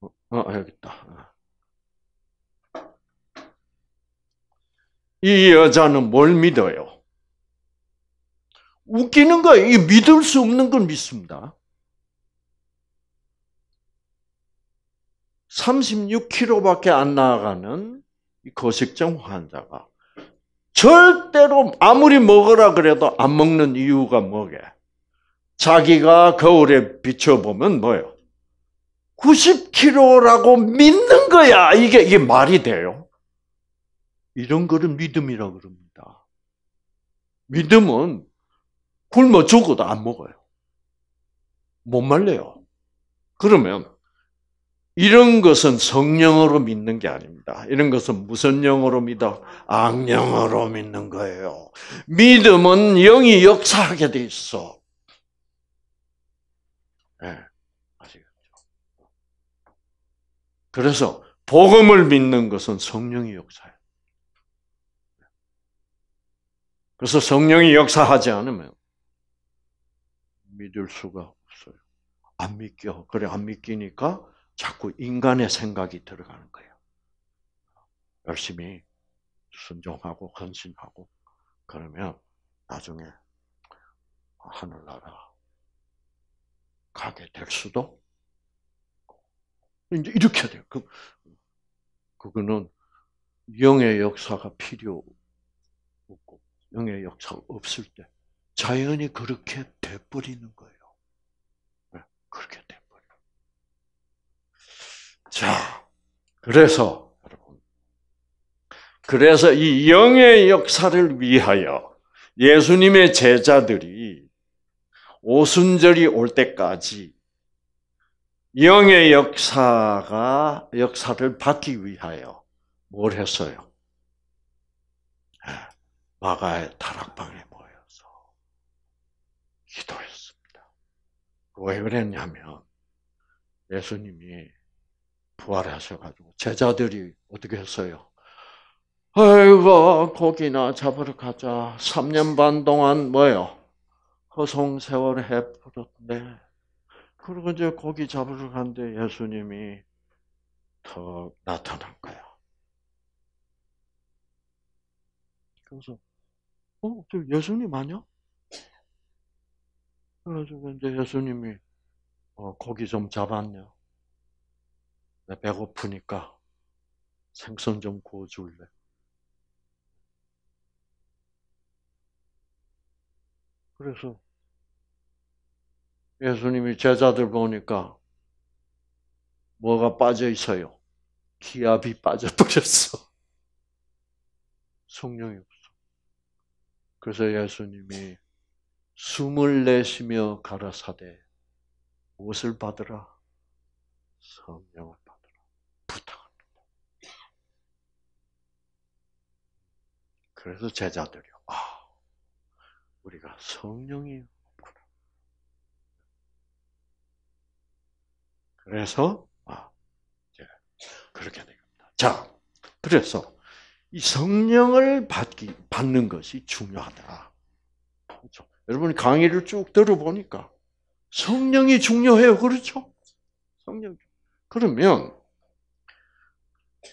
어, 아, 여기 있다. 이 여자는 뭘 믿어요? 웃기는 거예요. 믿을 수 없는 걸 믿습니다. 36kg밖에 안 나아가는 거식증 환자가 절대로 아무리 먹으라 그래도 안 먹는 이유가 뭐게? 자기가 거울에 비춰보면 뭐요? 예 90kg라고 믿는 거야. 이게, 이게 말이 돼요? 이런 거를 믿음이라고 그럽니다. 믿음은 굶어 죽어도 안 먹어요. 못 말려요. 그러면 이런 것은 성령으로 믿는 게 아닙니다. 이런 것은 무슨 영으로 믿어? 악령으로 믿는 거예요. 믿음은 영이 역사하게 돼 있어. 예, 네, 아시겠죠? 그래서 복음을 믿는 것은 성령이 역사해요. 그래서 성령이 역사하지 않으면 믿을 수가 없어요. 안 믿겨. 그래, 안 믿기니까 자꾸 인간의 생각이 들어가는 거예요. 열심히 순종하고 헌신하고 그러면 나중에 하늘나라 가게 될 수도 이제 이렇게 돼요. 그, 그거는 영의 역사가 필요 영의 역사가 없을 때 자연이 그렇게 돼버리는 거예요. 네, 그렇게 돼버려. 자, 그래서 여러분, 그래서 이 영의 역사를 위하여 예수님의 제자들이 오순절이 올 때까지 영의 역사가 역사를 받기 위하여 뭘 했어요? 마가의 다락방에 모여서 기도했습니다. 왜 그랬냐면 예수님이 부활하셔가지고 제자들이 어떻게 했어요? 아이고 고기나 잡으러 가자. 3년 반 동안 뭐요? 허송 세월 해버렸네. 그리고 이제 고기 잡으러 간데 예수님이 더 나타난 거야. 그래서 어, 저 예수님 아니야? 그래서 이제 예수님이 어, 고기 좀 잡았냐? 내 네, 배고프니까 생선 좀 구워줄래? 그래서 예수님이 제자들 보니까 뭐가 빠져 있어요? 기압이 빠져버렸어. <laughs> 성령이 없어. 그래서 예수님이 숨을 내쉬며 가라사대 무엇을 받으라? 성령을 받으라. 부탁합니다. 그래서 제자들이요. 아, 우리가 성령이 없구나. 그래서 아, 그렇게 됩니다. 자, 그래서 이 성령을 받기, 받는 것이 중요하다. 그렇죠? 여러분 강의를 쭉 들어보니까 성령이 중요해요. 그렇죠? 성령. 그러면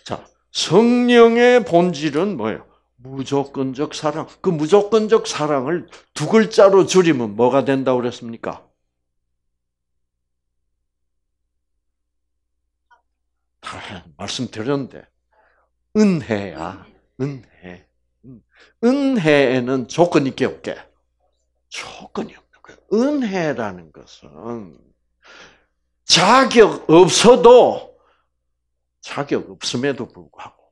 자, 성령의 본질은 뭐예요? 무조건적 사랑. 그 무조건적 사랑을 두 글자로 줄이면 뭐가 된다고 그랬습니까? 다 말씀드렸는데 은혜야. 은혜. 음. 은혜에는 조건 있게 없게. 조건이 없는 거예 은혜라는 것은 자격 없어도 자격 없음에도 불구하고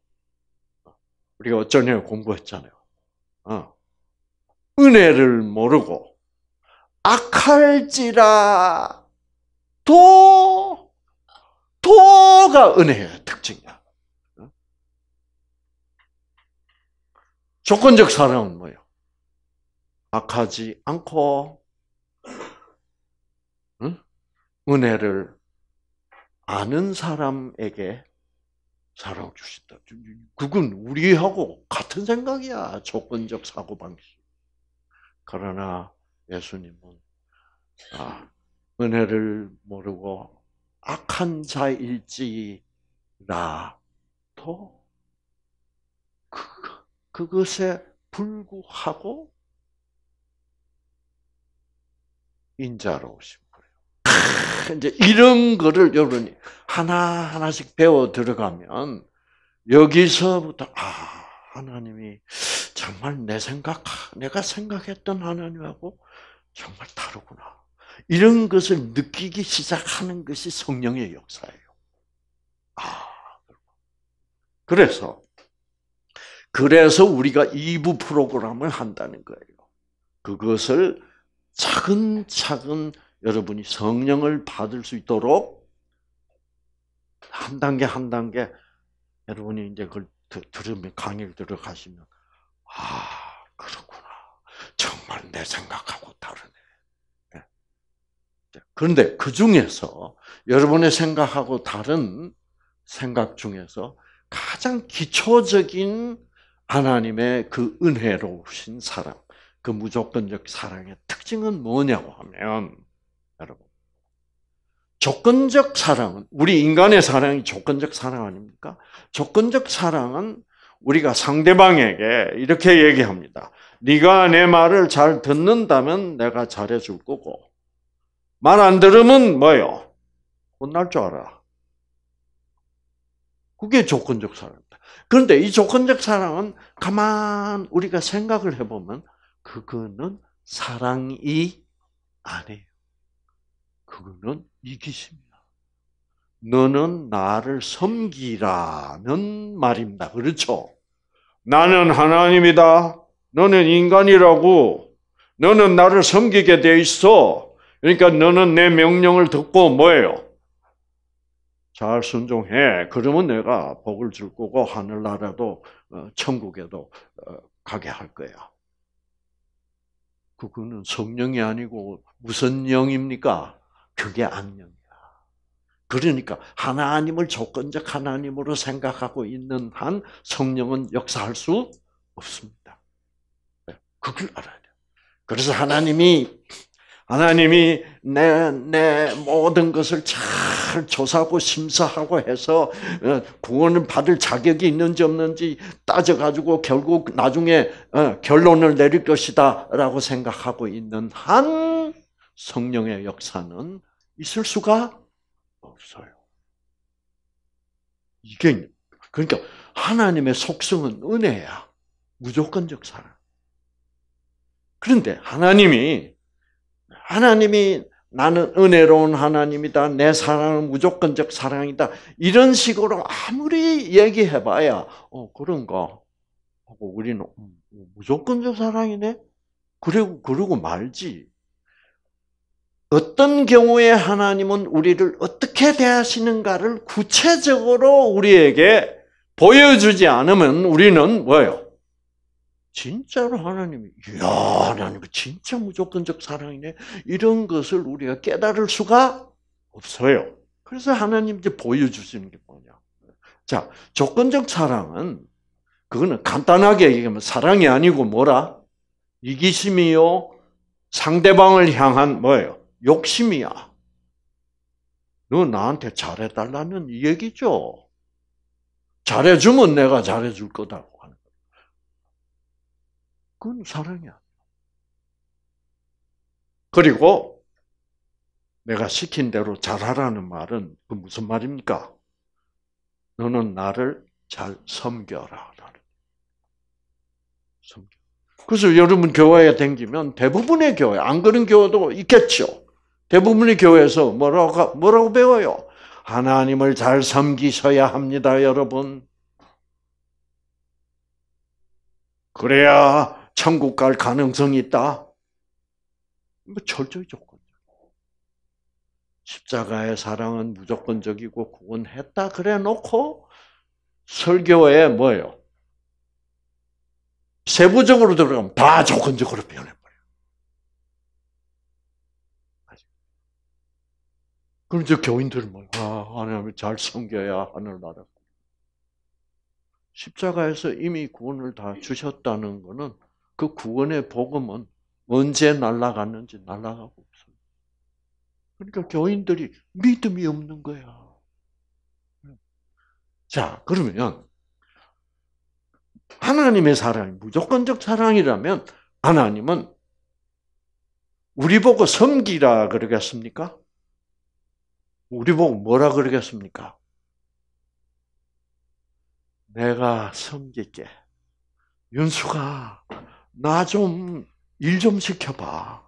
우리가 어쩌냐 고 공부했잖아요. 어. 은혜를 모르고 악할지라 도 도가 은혜의 특징이야. 조건적 사랑은 뭐예요? 악하지 않고 응? 은혜를 아는 사람에게 사랑 주신다. 그건 우리하고 같은 생각이야. 조건적 사고방식. 그러나 예수님은 아, 은혜를 모르고 악한 자일지라도 그것에 불구하고 인자로 오신 거예요. 이제 이런 거를 여러분이 하나하나씩 배워 들어가면 여기서부터 아 하나님이 정말 내 생각 내가 생각했던 하나님하고 정말 다르구나. 이런 것을 느끼기 시작하는 것이 성령의 역사예요. 아, 그래서 그래서 우리가 2부 프로그램을 한다는 거예요. 그것을 차근차근 여러분이 성령을 받을 수 있도록 한 단계 한 단계 여러분이 이제 그걸 들으면 강의를 들어가시면 아 그렇구나 정말 내 생각하고 다르네. 예. 그런데 그 중에서 여러분의 생각하고 다른 생각 중에서 가장 기초적인 하나님의 그 은혜로우신 사랑, 그 무조건적 사랑의 특징은 뭐냐고 하면, 여러분, 조건적 사랑은, 우리 인간의 사랑이 조건적 사랑 아닙니까? 조건적 사랑은 우리가 상대방에게 이렇게 얘기합니다. 네가 내 말을 잘 듣는다면 내가 잘해줄 거고, 말 안 들으면 뭐요? 혼날 줄 알아. 그게 조건적 사랑. 그런데 이 조건적 사랑은 가만 우리가 생각을 해보면 그거는 사랑이 아니에요. 그거는 이기심이야. 너는 나를 섬기라는 말입니다. 그렇죠? 나는 하나님이다. 너는 인간이라고. 너는 나를 섬기게 돼 있어. 그러니까 너는 내 명령을 듣고 뭐예요? 잘 순종해. 그러면 내가 복을 줄 거고 하늘나라도 어, 천국에도 어, 가게 할 거야. 그거는 성령이 아니고 무슨 영입니까? 그게 악령이야. 그러니까 하나님을 조건적 하나님으로 생각하고 있는 한 성령은 역사할 수 없습니다. 네, 그걸 알아야 돼요. 그래서 하나님이 하나님이 내, 내 모든 것을 잘 조사하고 심사하고 해서 어, 구원을 받을 자격이 있는지 없는지 따져가지고 결국 나중에 어, 결론을 내릴 것이다 라고 생각하고 있는 한 성령의 역사는 있을 수가 없어요. 이게, 그러니까 하나님의 속성은 은혜야. 무조건적 사랑. 그런데 하나님이 하나님이 나는 은혜로운 하나님이다. 내 사랑은 무조건적 사랑이다. 이런 식으로 아무리 얘기해봐야 어 그런 가 하고 우리는 음, 어, 무조건적 사랑이네. 그리고 그러고 말지. 어떤 경우에 하나님은 우리를 어떻게 대하시는가를 구체적으로 우리에게 보여주지 않으면 우리는 뭐예요? 진짜로 하나님이 야 하나님 진짜 무조건적 사랑이네 이런 것을 우리가 깨달을 수가 없어요. 그래서 하나님 께 보여주시는 게 뭐냐? 자 조건적 사랑은 그거는 간단하게 얘기하면 사랑이 아니고 뭐라 이기심이요 상대방을 향한 뭐예요 욕심이야. 너 나한테 잘해달라는 얘기죠. 잘해주면 내가 잘해줄 거다. 그건 사랑이 아니야. 그리고 내가 시킨 대로 잘하라는 말은 그 무슨 말입니까? 너는 나를 잘 섬겨라. 섬겨. 그래서 여러분 교회에 댕기면 대부분의 교회, 안 그런 교회도 있겠죠. 대부분의 교회에서 뭐라고, 뭐라고 배워요? 하나님을 잘 섬기셔야 합니다, 여러분. 그래야 천국 갈 가능성이 있다. 뭐 철저히 조건적. 십자가의 사랑은 무조건적이고 구원했다 그래 놓고 설교에 뭐예요? 세부적으로 들어가면 다 조건적으로 변해버려요. 그럼 저 교인들은 뭐, 아, 하나님을 잘 섬겨야 하늘나라. 십자가에서 이미 구원을 다 주셨다는 것은 그 구원의 복음은 언제 날아갔는지 날아가고 없어요. 그러니까 교인들이 믿음이 없는 거야. 자, 그러면 하나님의 사랑이 무조건적 사랑이라면 하나님은 우리 보고 섬기라 그러겠습니까? 우리 보고 뭐라 그러겠습니까? 내가 섬길게. 윤수가 나좀 일좀 좀 시켜봐.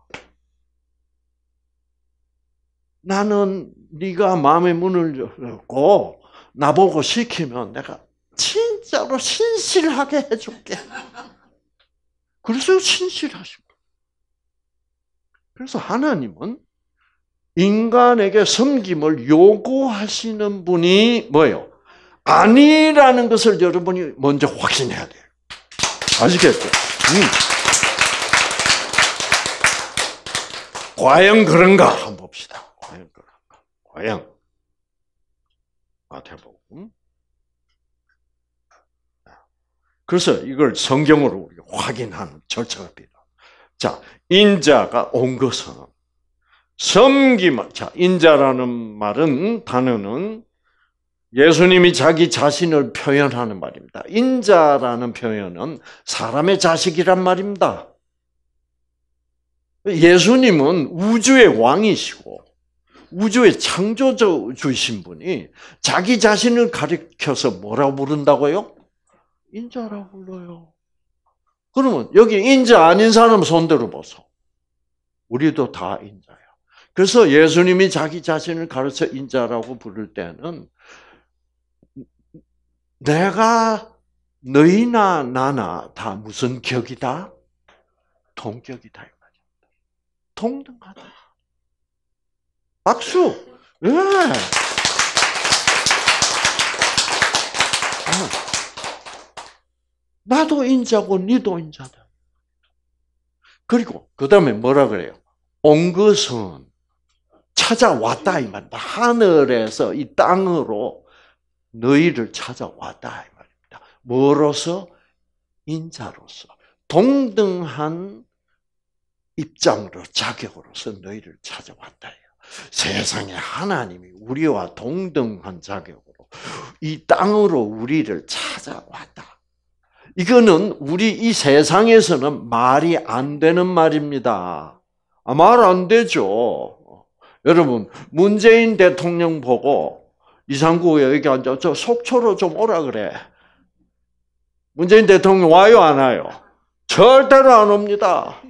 나는 네가 마음의 문을 열고 나보고 시키면 내가 진짜로 신실하게 해줄게. 그래서 신실하신 그래서 하나님은 인간에게 섬김을 요구하시는 분이 뭐예요? 아니라는 것을 여러분이 먼저 확신해야 돼요. 아시겠죠? 음. 과연 그런가? 한번 봅시다. 과연 그런가? 과연. 마태복음. 그래서 이걸 성경으로 우리가 확인하는 절차가 필요합니다. 자, 인자가 온 것은 섬기만, 자, 인자라는 말은, 단어는 예수님이 자기 자신을 표현하는 말입니다. 인자라는 표현은 사람의 자식이란 말입니다. 예수님은 우주의 왕이시고 우주의 창조주이신 분이 자기 자신을 가리켜서 뭐라고 부른다고요? 인자라고 불러요. 그러면 여기 인자 아닌 사람 손들어 보소. 우리도 다 인자야. 그래서 예수님이 자기 자신을 가르쳐 인자라고 부를 때는 내가 너희나 나나 다 무슨 격이다? 동격이다 동등하다. 박수. 예. 아. 나도 인자고 니도 인자다. 그리고 그 다음에 뭐라 그래요? 온 것은 찾아왔다 이 말. 하늘에서 이 땅으로 너희를 찾아왔다 이 말입니다. 뭐로서 인자로서 동등한 입장으로 자격으로서 너희를 찾아왔다. 세상에 하나님이 우리와 동등한 자격으로 이 땅으로 우리를 찾아왔다. 이거는 우리 이 세상에서는 말이 안 되는 말입니다. 아, 말 안 되죠. 여러분 문재인 대통령 보고 이상구 여기 앉아 저 속초로 좀 오라 그래. 문재인 대통령 와요 안 와요? 절대로 안 옵니다.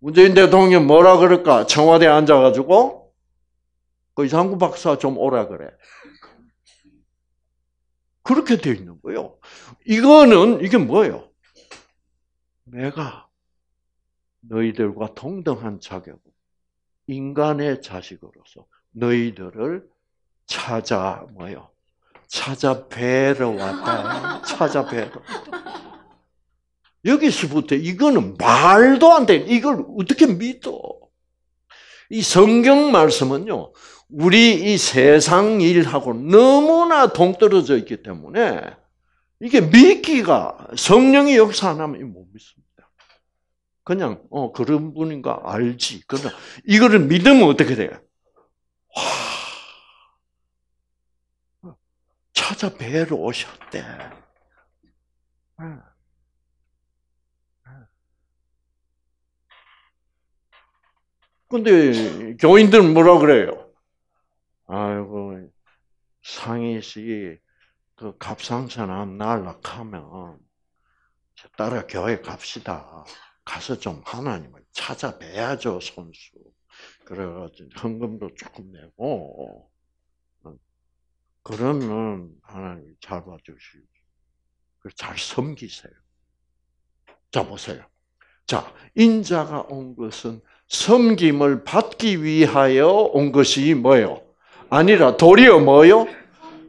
문재인 대통령 뭐라 그럴까? 청와대 에 앉아가지고 그 이상구 박사 좀 오라 그래. 그렇게 돼 있는 거예요. 이거는 이게 뭐예요? 내가 너희들과 동등한 자격, 인간의 자식으로서 너희들을 찾아 뭐요? 찾아 뵈러 왔다. 찾아 뵈러. 여기서부터 이거는 말도 안 돼. 이걸 어떻게 믿어? 이 성경 말씀은요, 우리 이 세상 일하고 너무나 동떨어져 있기 때문에 이게 믿기가 성령이 역사 안 하면 못 믿습니다. 그냥 어 그런 분인가 알지. 그러나 이거를 믿으면 어떻게 돼요? 와, 찾아뵈러 오셨대. 근데 교인들은 뭐라 그래요? 아이고 상이씨그갑상선안 날락하면 따라 교회 갑시다. 가서 좀 하나님을 찾아뵈야죠, 선수. 그래가지고 현금도 조금 내고 그러면 하나님이 잘 봐주시고 잘 섬기세요. 자 보세요. 자 인자가 온 것은 섬김을 받기 위하여 온 것이 뭐요? 아니라 도리어 뭐요?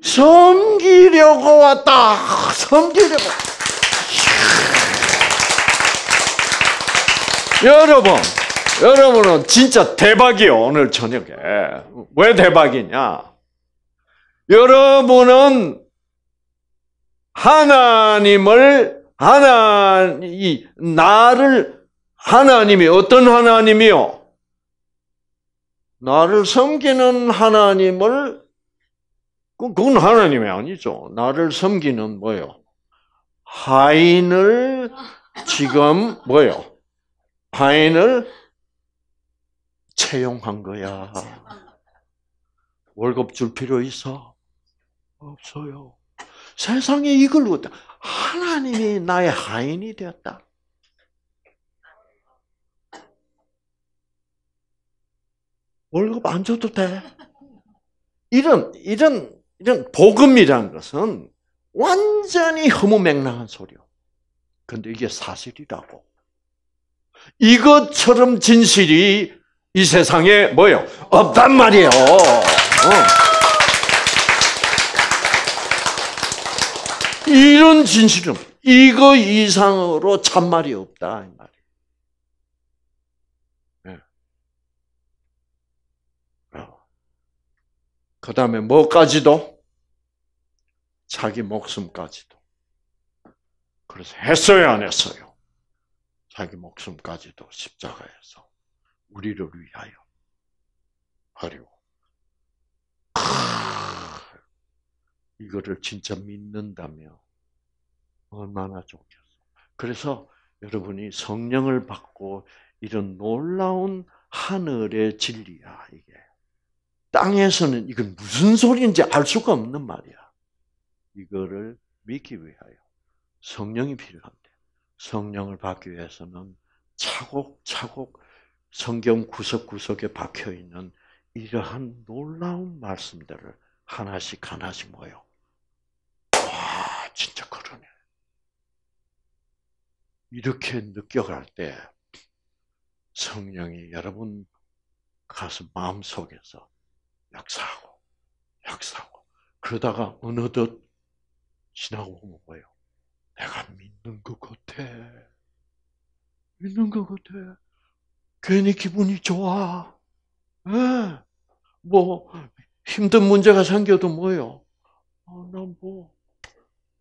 섬기려고 왔다. 섬기려고. 여러분, 여러분은 진짜 대박이요 오늘 저녁에. 왜 대박이냐? 여러분은 하나님을 하나님 나를 하나님이 어떤 하나님이요? 나를 섬기는 하나님을 그건 하나님이 아니죠. 나를 섬기는 뭐요? 하인을 지금 뭐요? 하인을 채용한 거야. 월급 줄 필요 있어? 없어요. 세상에 이걸 얻다. 하나님이 나의 하인이 되었다. 월급 안 줘도 돼. 이런, 이런, 이런 복음이라는 것은 완전히 허무맹랑한 소리요. 근데 이게 사실이라고. 이것처럼 진실이 이 세상에 뭐예요? 없단 말이에요. 어. 이런 진실은 이거 이상으로 참말이 없다 이 말이. 예. 어. 그 다음에 뭐까지도? 자기 목숨까지도. 그래서 했어요, 안 했어요? 자기 목숨까지도 십자가에서 우리를 위하여 하려고. 이거를 진짜 믿는다며 얼마나 좋겠어. 그래서 여러분이 성령을 받고 이런 놀라운 하늘의 진리야 이게. 땅에서는 이건 무슨 소리인지 알 수가 없는 말이야. 이거를 믿기 위하여 성령이 필요한데 성령을 받기 위해서는 차곡차곡 성경 구석구석에 박혀 있는 이러한 놀라운 말씀들을 하나씩 하나씩 모여 진짜 그러네. 이렇게 느껴갈 때 성령이 여러분 가슴 마음 속에서 역사하고 역사하고 그러다가 어느덧 지나고 보면 뭐예요? 내가 믿는 것 같아. 믿는 것 같아. 괜히 기분이 좋아. 예. 뭐 힘든 문제가 생겨도 뭐요? 아, 난 뭐.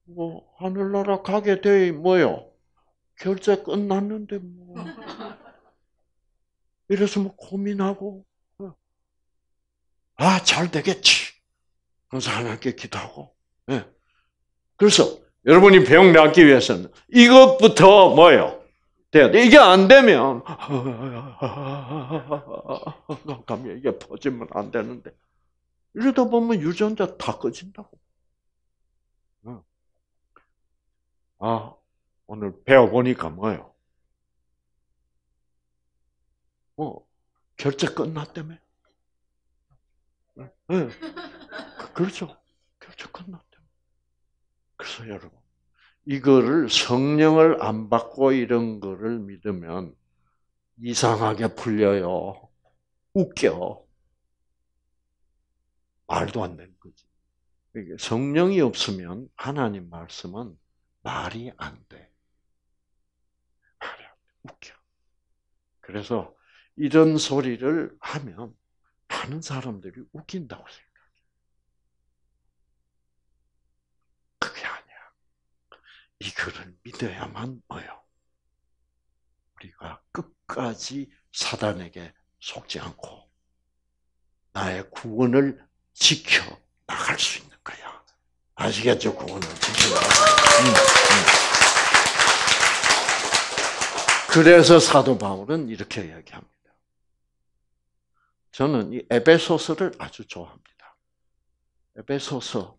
뭐 하늘나라 가게 돼 뭐요? 결제 끝났는데 뭐 <laughs> 이래서 뭐 고민하고 어. 아잘 되겠지. 그래서 하나님께 기도하고. 네. 그래서 여러분이 병 낫기 위해서는 이것부터 뭐요? 이게 안 되면 감이 <laughs> 이게 퍼지면 안 되는데 이러다 보면 유전자 다 꺼진다고. 아, 오늘 배워보니까 뭐요? 어, 결제 끝났다며? 네. 그렇죠. 결제 끝났다며. 그래서 여러분, 이거를 성령을 안 받고 이런 거를 믿으면 이상하게 풀려요. 웃겨. 말도 안 되는 거지. 성령이 없으면 하나님 말씀은 말이 안 돼. 말이 안 돼. 웃겨. 그래서 이런 소리를 하면 많은 사람들이 웃긴다고 생각해. 그게 아니야. 이 글을 믿어야만 뭐요? 우리가 끝까지 사단에게 속지 않고 나의 구원을 지켜 나갈 수 있는. 아시겠죠? 그거는 진짜. 음, 음. 그래서 사도 바울은 이렇게 이야기합니다. 저는 이 에베소서를 아주 좋아합니다. 에베소서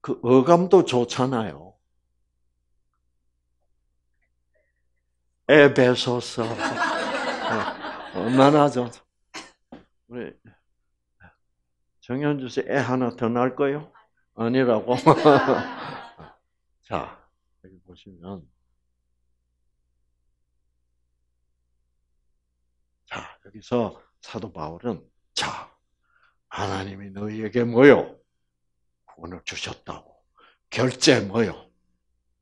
그 어감도 좋잖아요. 에베소서 네, 얼마나 좋 우리 정현주 씨 애 하나 더 낳을 거요? 아니라고. <laughs> 자, 여기 보시면. 자, 여기서 사도 바울은, 자, 하나님이 너희에게 뭐요? 구원을 주셨다고. 결제 뭐요?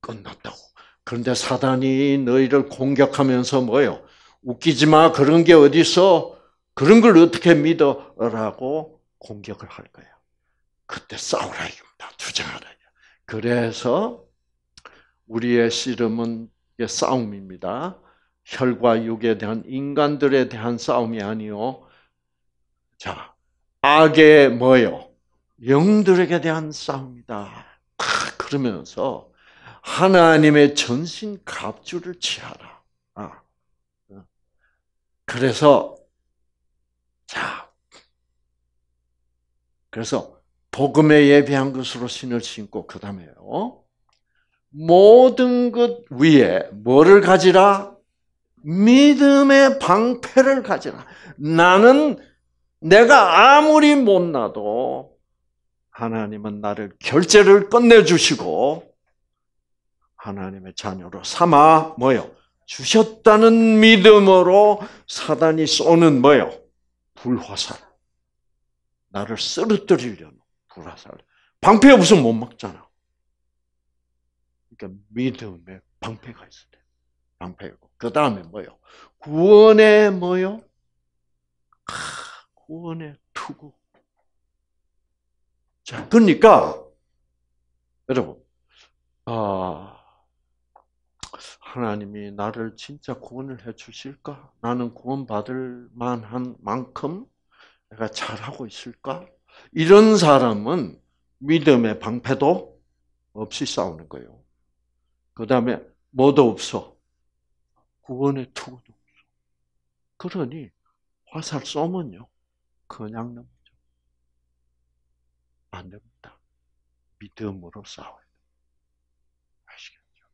끝났다고. 그런데 사단이 너희를 공격하면서 뭐요? 웃기지 마. 그런 게 어딨어? 그런 걸 어떻게 믿어? 라고 공격을 할거예요 그때 싸우라. 이거. 다 투쟁하라. 그래서 우리의 씨름은 싸움입니다. 혈과 육에 대한 인간들에 대한 싸움이 아니요. 자, 악의 뭐요? 영들에게 대한 싸움이다. 그러면서 하나님의 전신 갑주를 취하라. 아. 어. 그래서 자, 그래서 복음에 예배한 것으로 신을 신고 그 다음에요. 모든 것 위에 뭐를 가지라? 믿음의 방패를 가지라. 나는 내가 아무리 못나도 하나님은 나를 결제를 끝내주시고 하나님의 자녀로 삼아 뭐요? 주셨다는 믿음으로 사단이 쏘는 뭐요? 불화살. 나를 쓰러뜨리려는 불화살. 방패 없으면 못 막잖아. 그러니까 믿음에 방패가 있어야 돼. 방패고. 그 다음에 뭐요? 구원에 뭐요? 구원에 투구. 자, 그러니까, 여러분, 아, 하나님이 나를 진짜 구원을 해 주실까? 나는 구원받을 만한 만큼 내가 잘하고 있을까? 이런 사람은 믿음의 방패도 없이 싸우는 거예요. 그 다음에 뭐도 없어. 구원의 투구도 없어. 그러니 화살 쏘면요. 그냥 넘죠. 안 됩니다. 믿음으로 싸워야 돼 아시겠죠?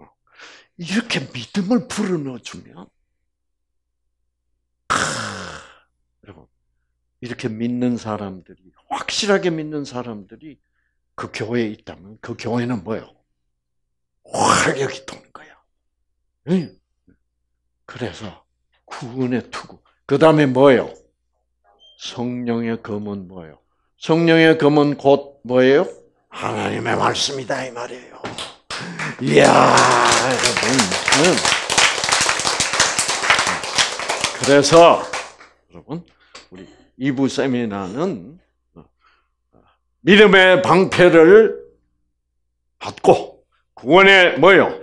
어. 이렇게 믿음을 불어넣어주면 이렇게 믿는 사람들이 확실하게 믿는 사람들이 그 교회에 있다면 그 교회는 뭐예요? 화력이 도는 거야. 그래서 구원의 투구. 그 다음에 뭐요 성령의 검은 뭐요 성령의 검은 곧 뭐예요? 하나님의 말씀이다 이 말이에요. 이야 여러분. 그래서 여러분 2부 세미나는 믿음의 방패를 받고 구원의 뭐요?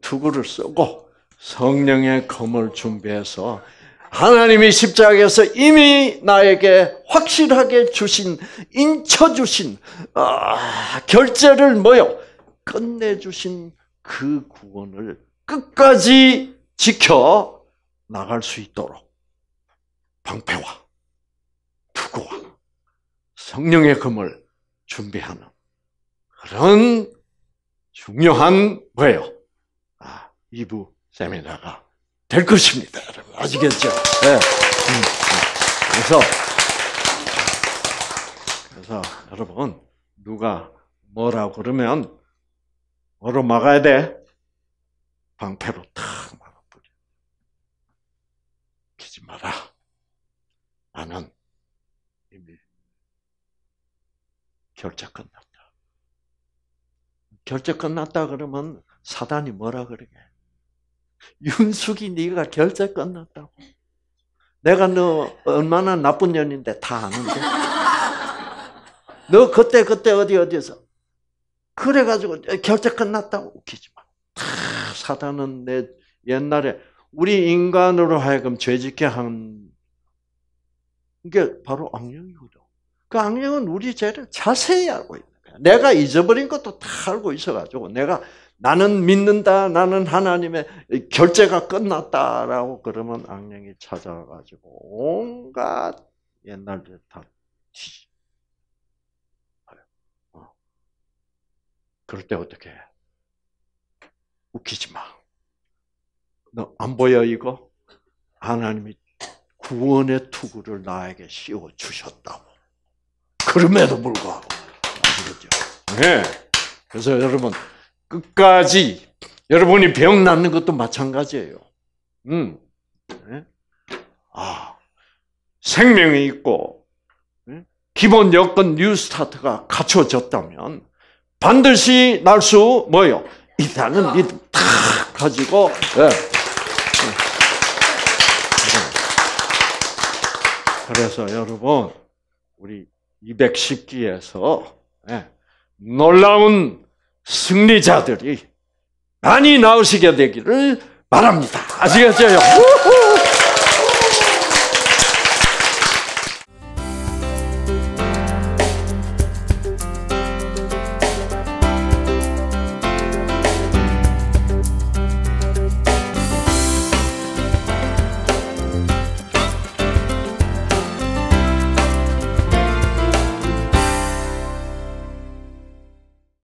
투구를 쓰고 성령의 검을 준비해서 하나님이 십자가에서 이미 나에게 확실하게 주신 인쳐 주신 아, 결제를 뭐요? 끝내 주신 그 구원을 끝까지 지켜 나갈 수 있도록 방패와 수고 성령의 금을 준비하는 그런 중요한 뭐예요? 아, 2부 세미나가 될 것입니다. 여러분 아시겠죠? 네. 음, 음. 그래서 그래서 여러분 누가 뭐라고 그러면 뭐로 막아야 돼? 방패로 탁 막아버려. 기지 마라. 나는 결제 끝났다. 결제 끝났다 그러면 사단이 뭐라 그러게? 윤숙이 네가 결제 끝났다고. 내가 너 얼마나 나쁜 년인데 다 아는데. 너 그때 그때 어디 어디서 그래 가지고 결제 끝났다고 웃기지 마. 다 사단은 내 옛날에 우리 인간으로 하여금 죄짓게 한 이게 바로 악령이거든. 그 악령은 우리 죄를 자세히 알고 있는 거야. 내가 잊어버린 것도 다 알고 있어가지고 내가 나는 믿는다, 나는 하나님의 결제가 끝났다라고 그러면 악령이 찾아가지고 온갖 옛날 다 어. 그럴 때 어떻게 해? 웃기지 마. 너 안 보여 이거? 하나님이 구원의 투구를 나에게 씌워 주셨다고. 그럼에도 불구하고 아시겠죠? 네. 그래서 여러분 끝까지 여러분이 병 낫는 것도 마찬가지예요. 음. 네? 아 생명이 있고 네? 기본 여건 뉴스타트가 갖춰졌다면 반드시 날 수 뭐요? 이다은 믿음 탁 가지고. 네. 그래서 여러분, 우리 210기에서 예, 놀라운 승리자들이 많이 나오시게 되기를 바랍니다. 아시겠죠?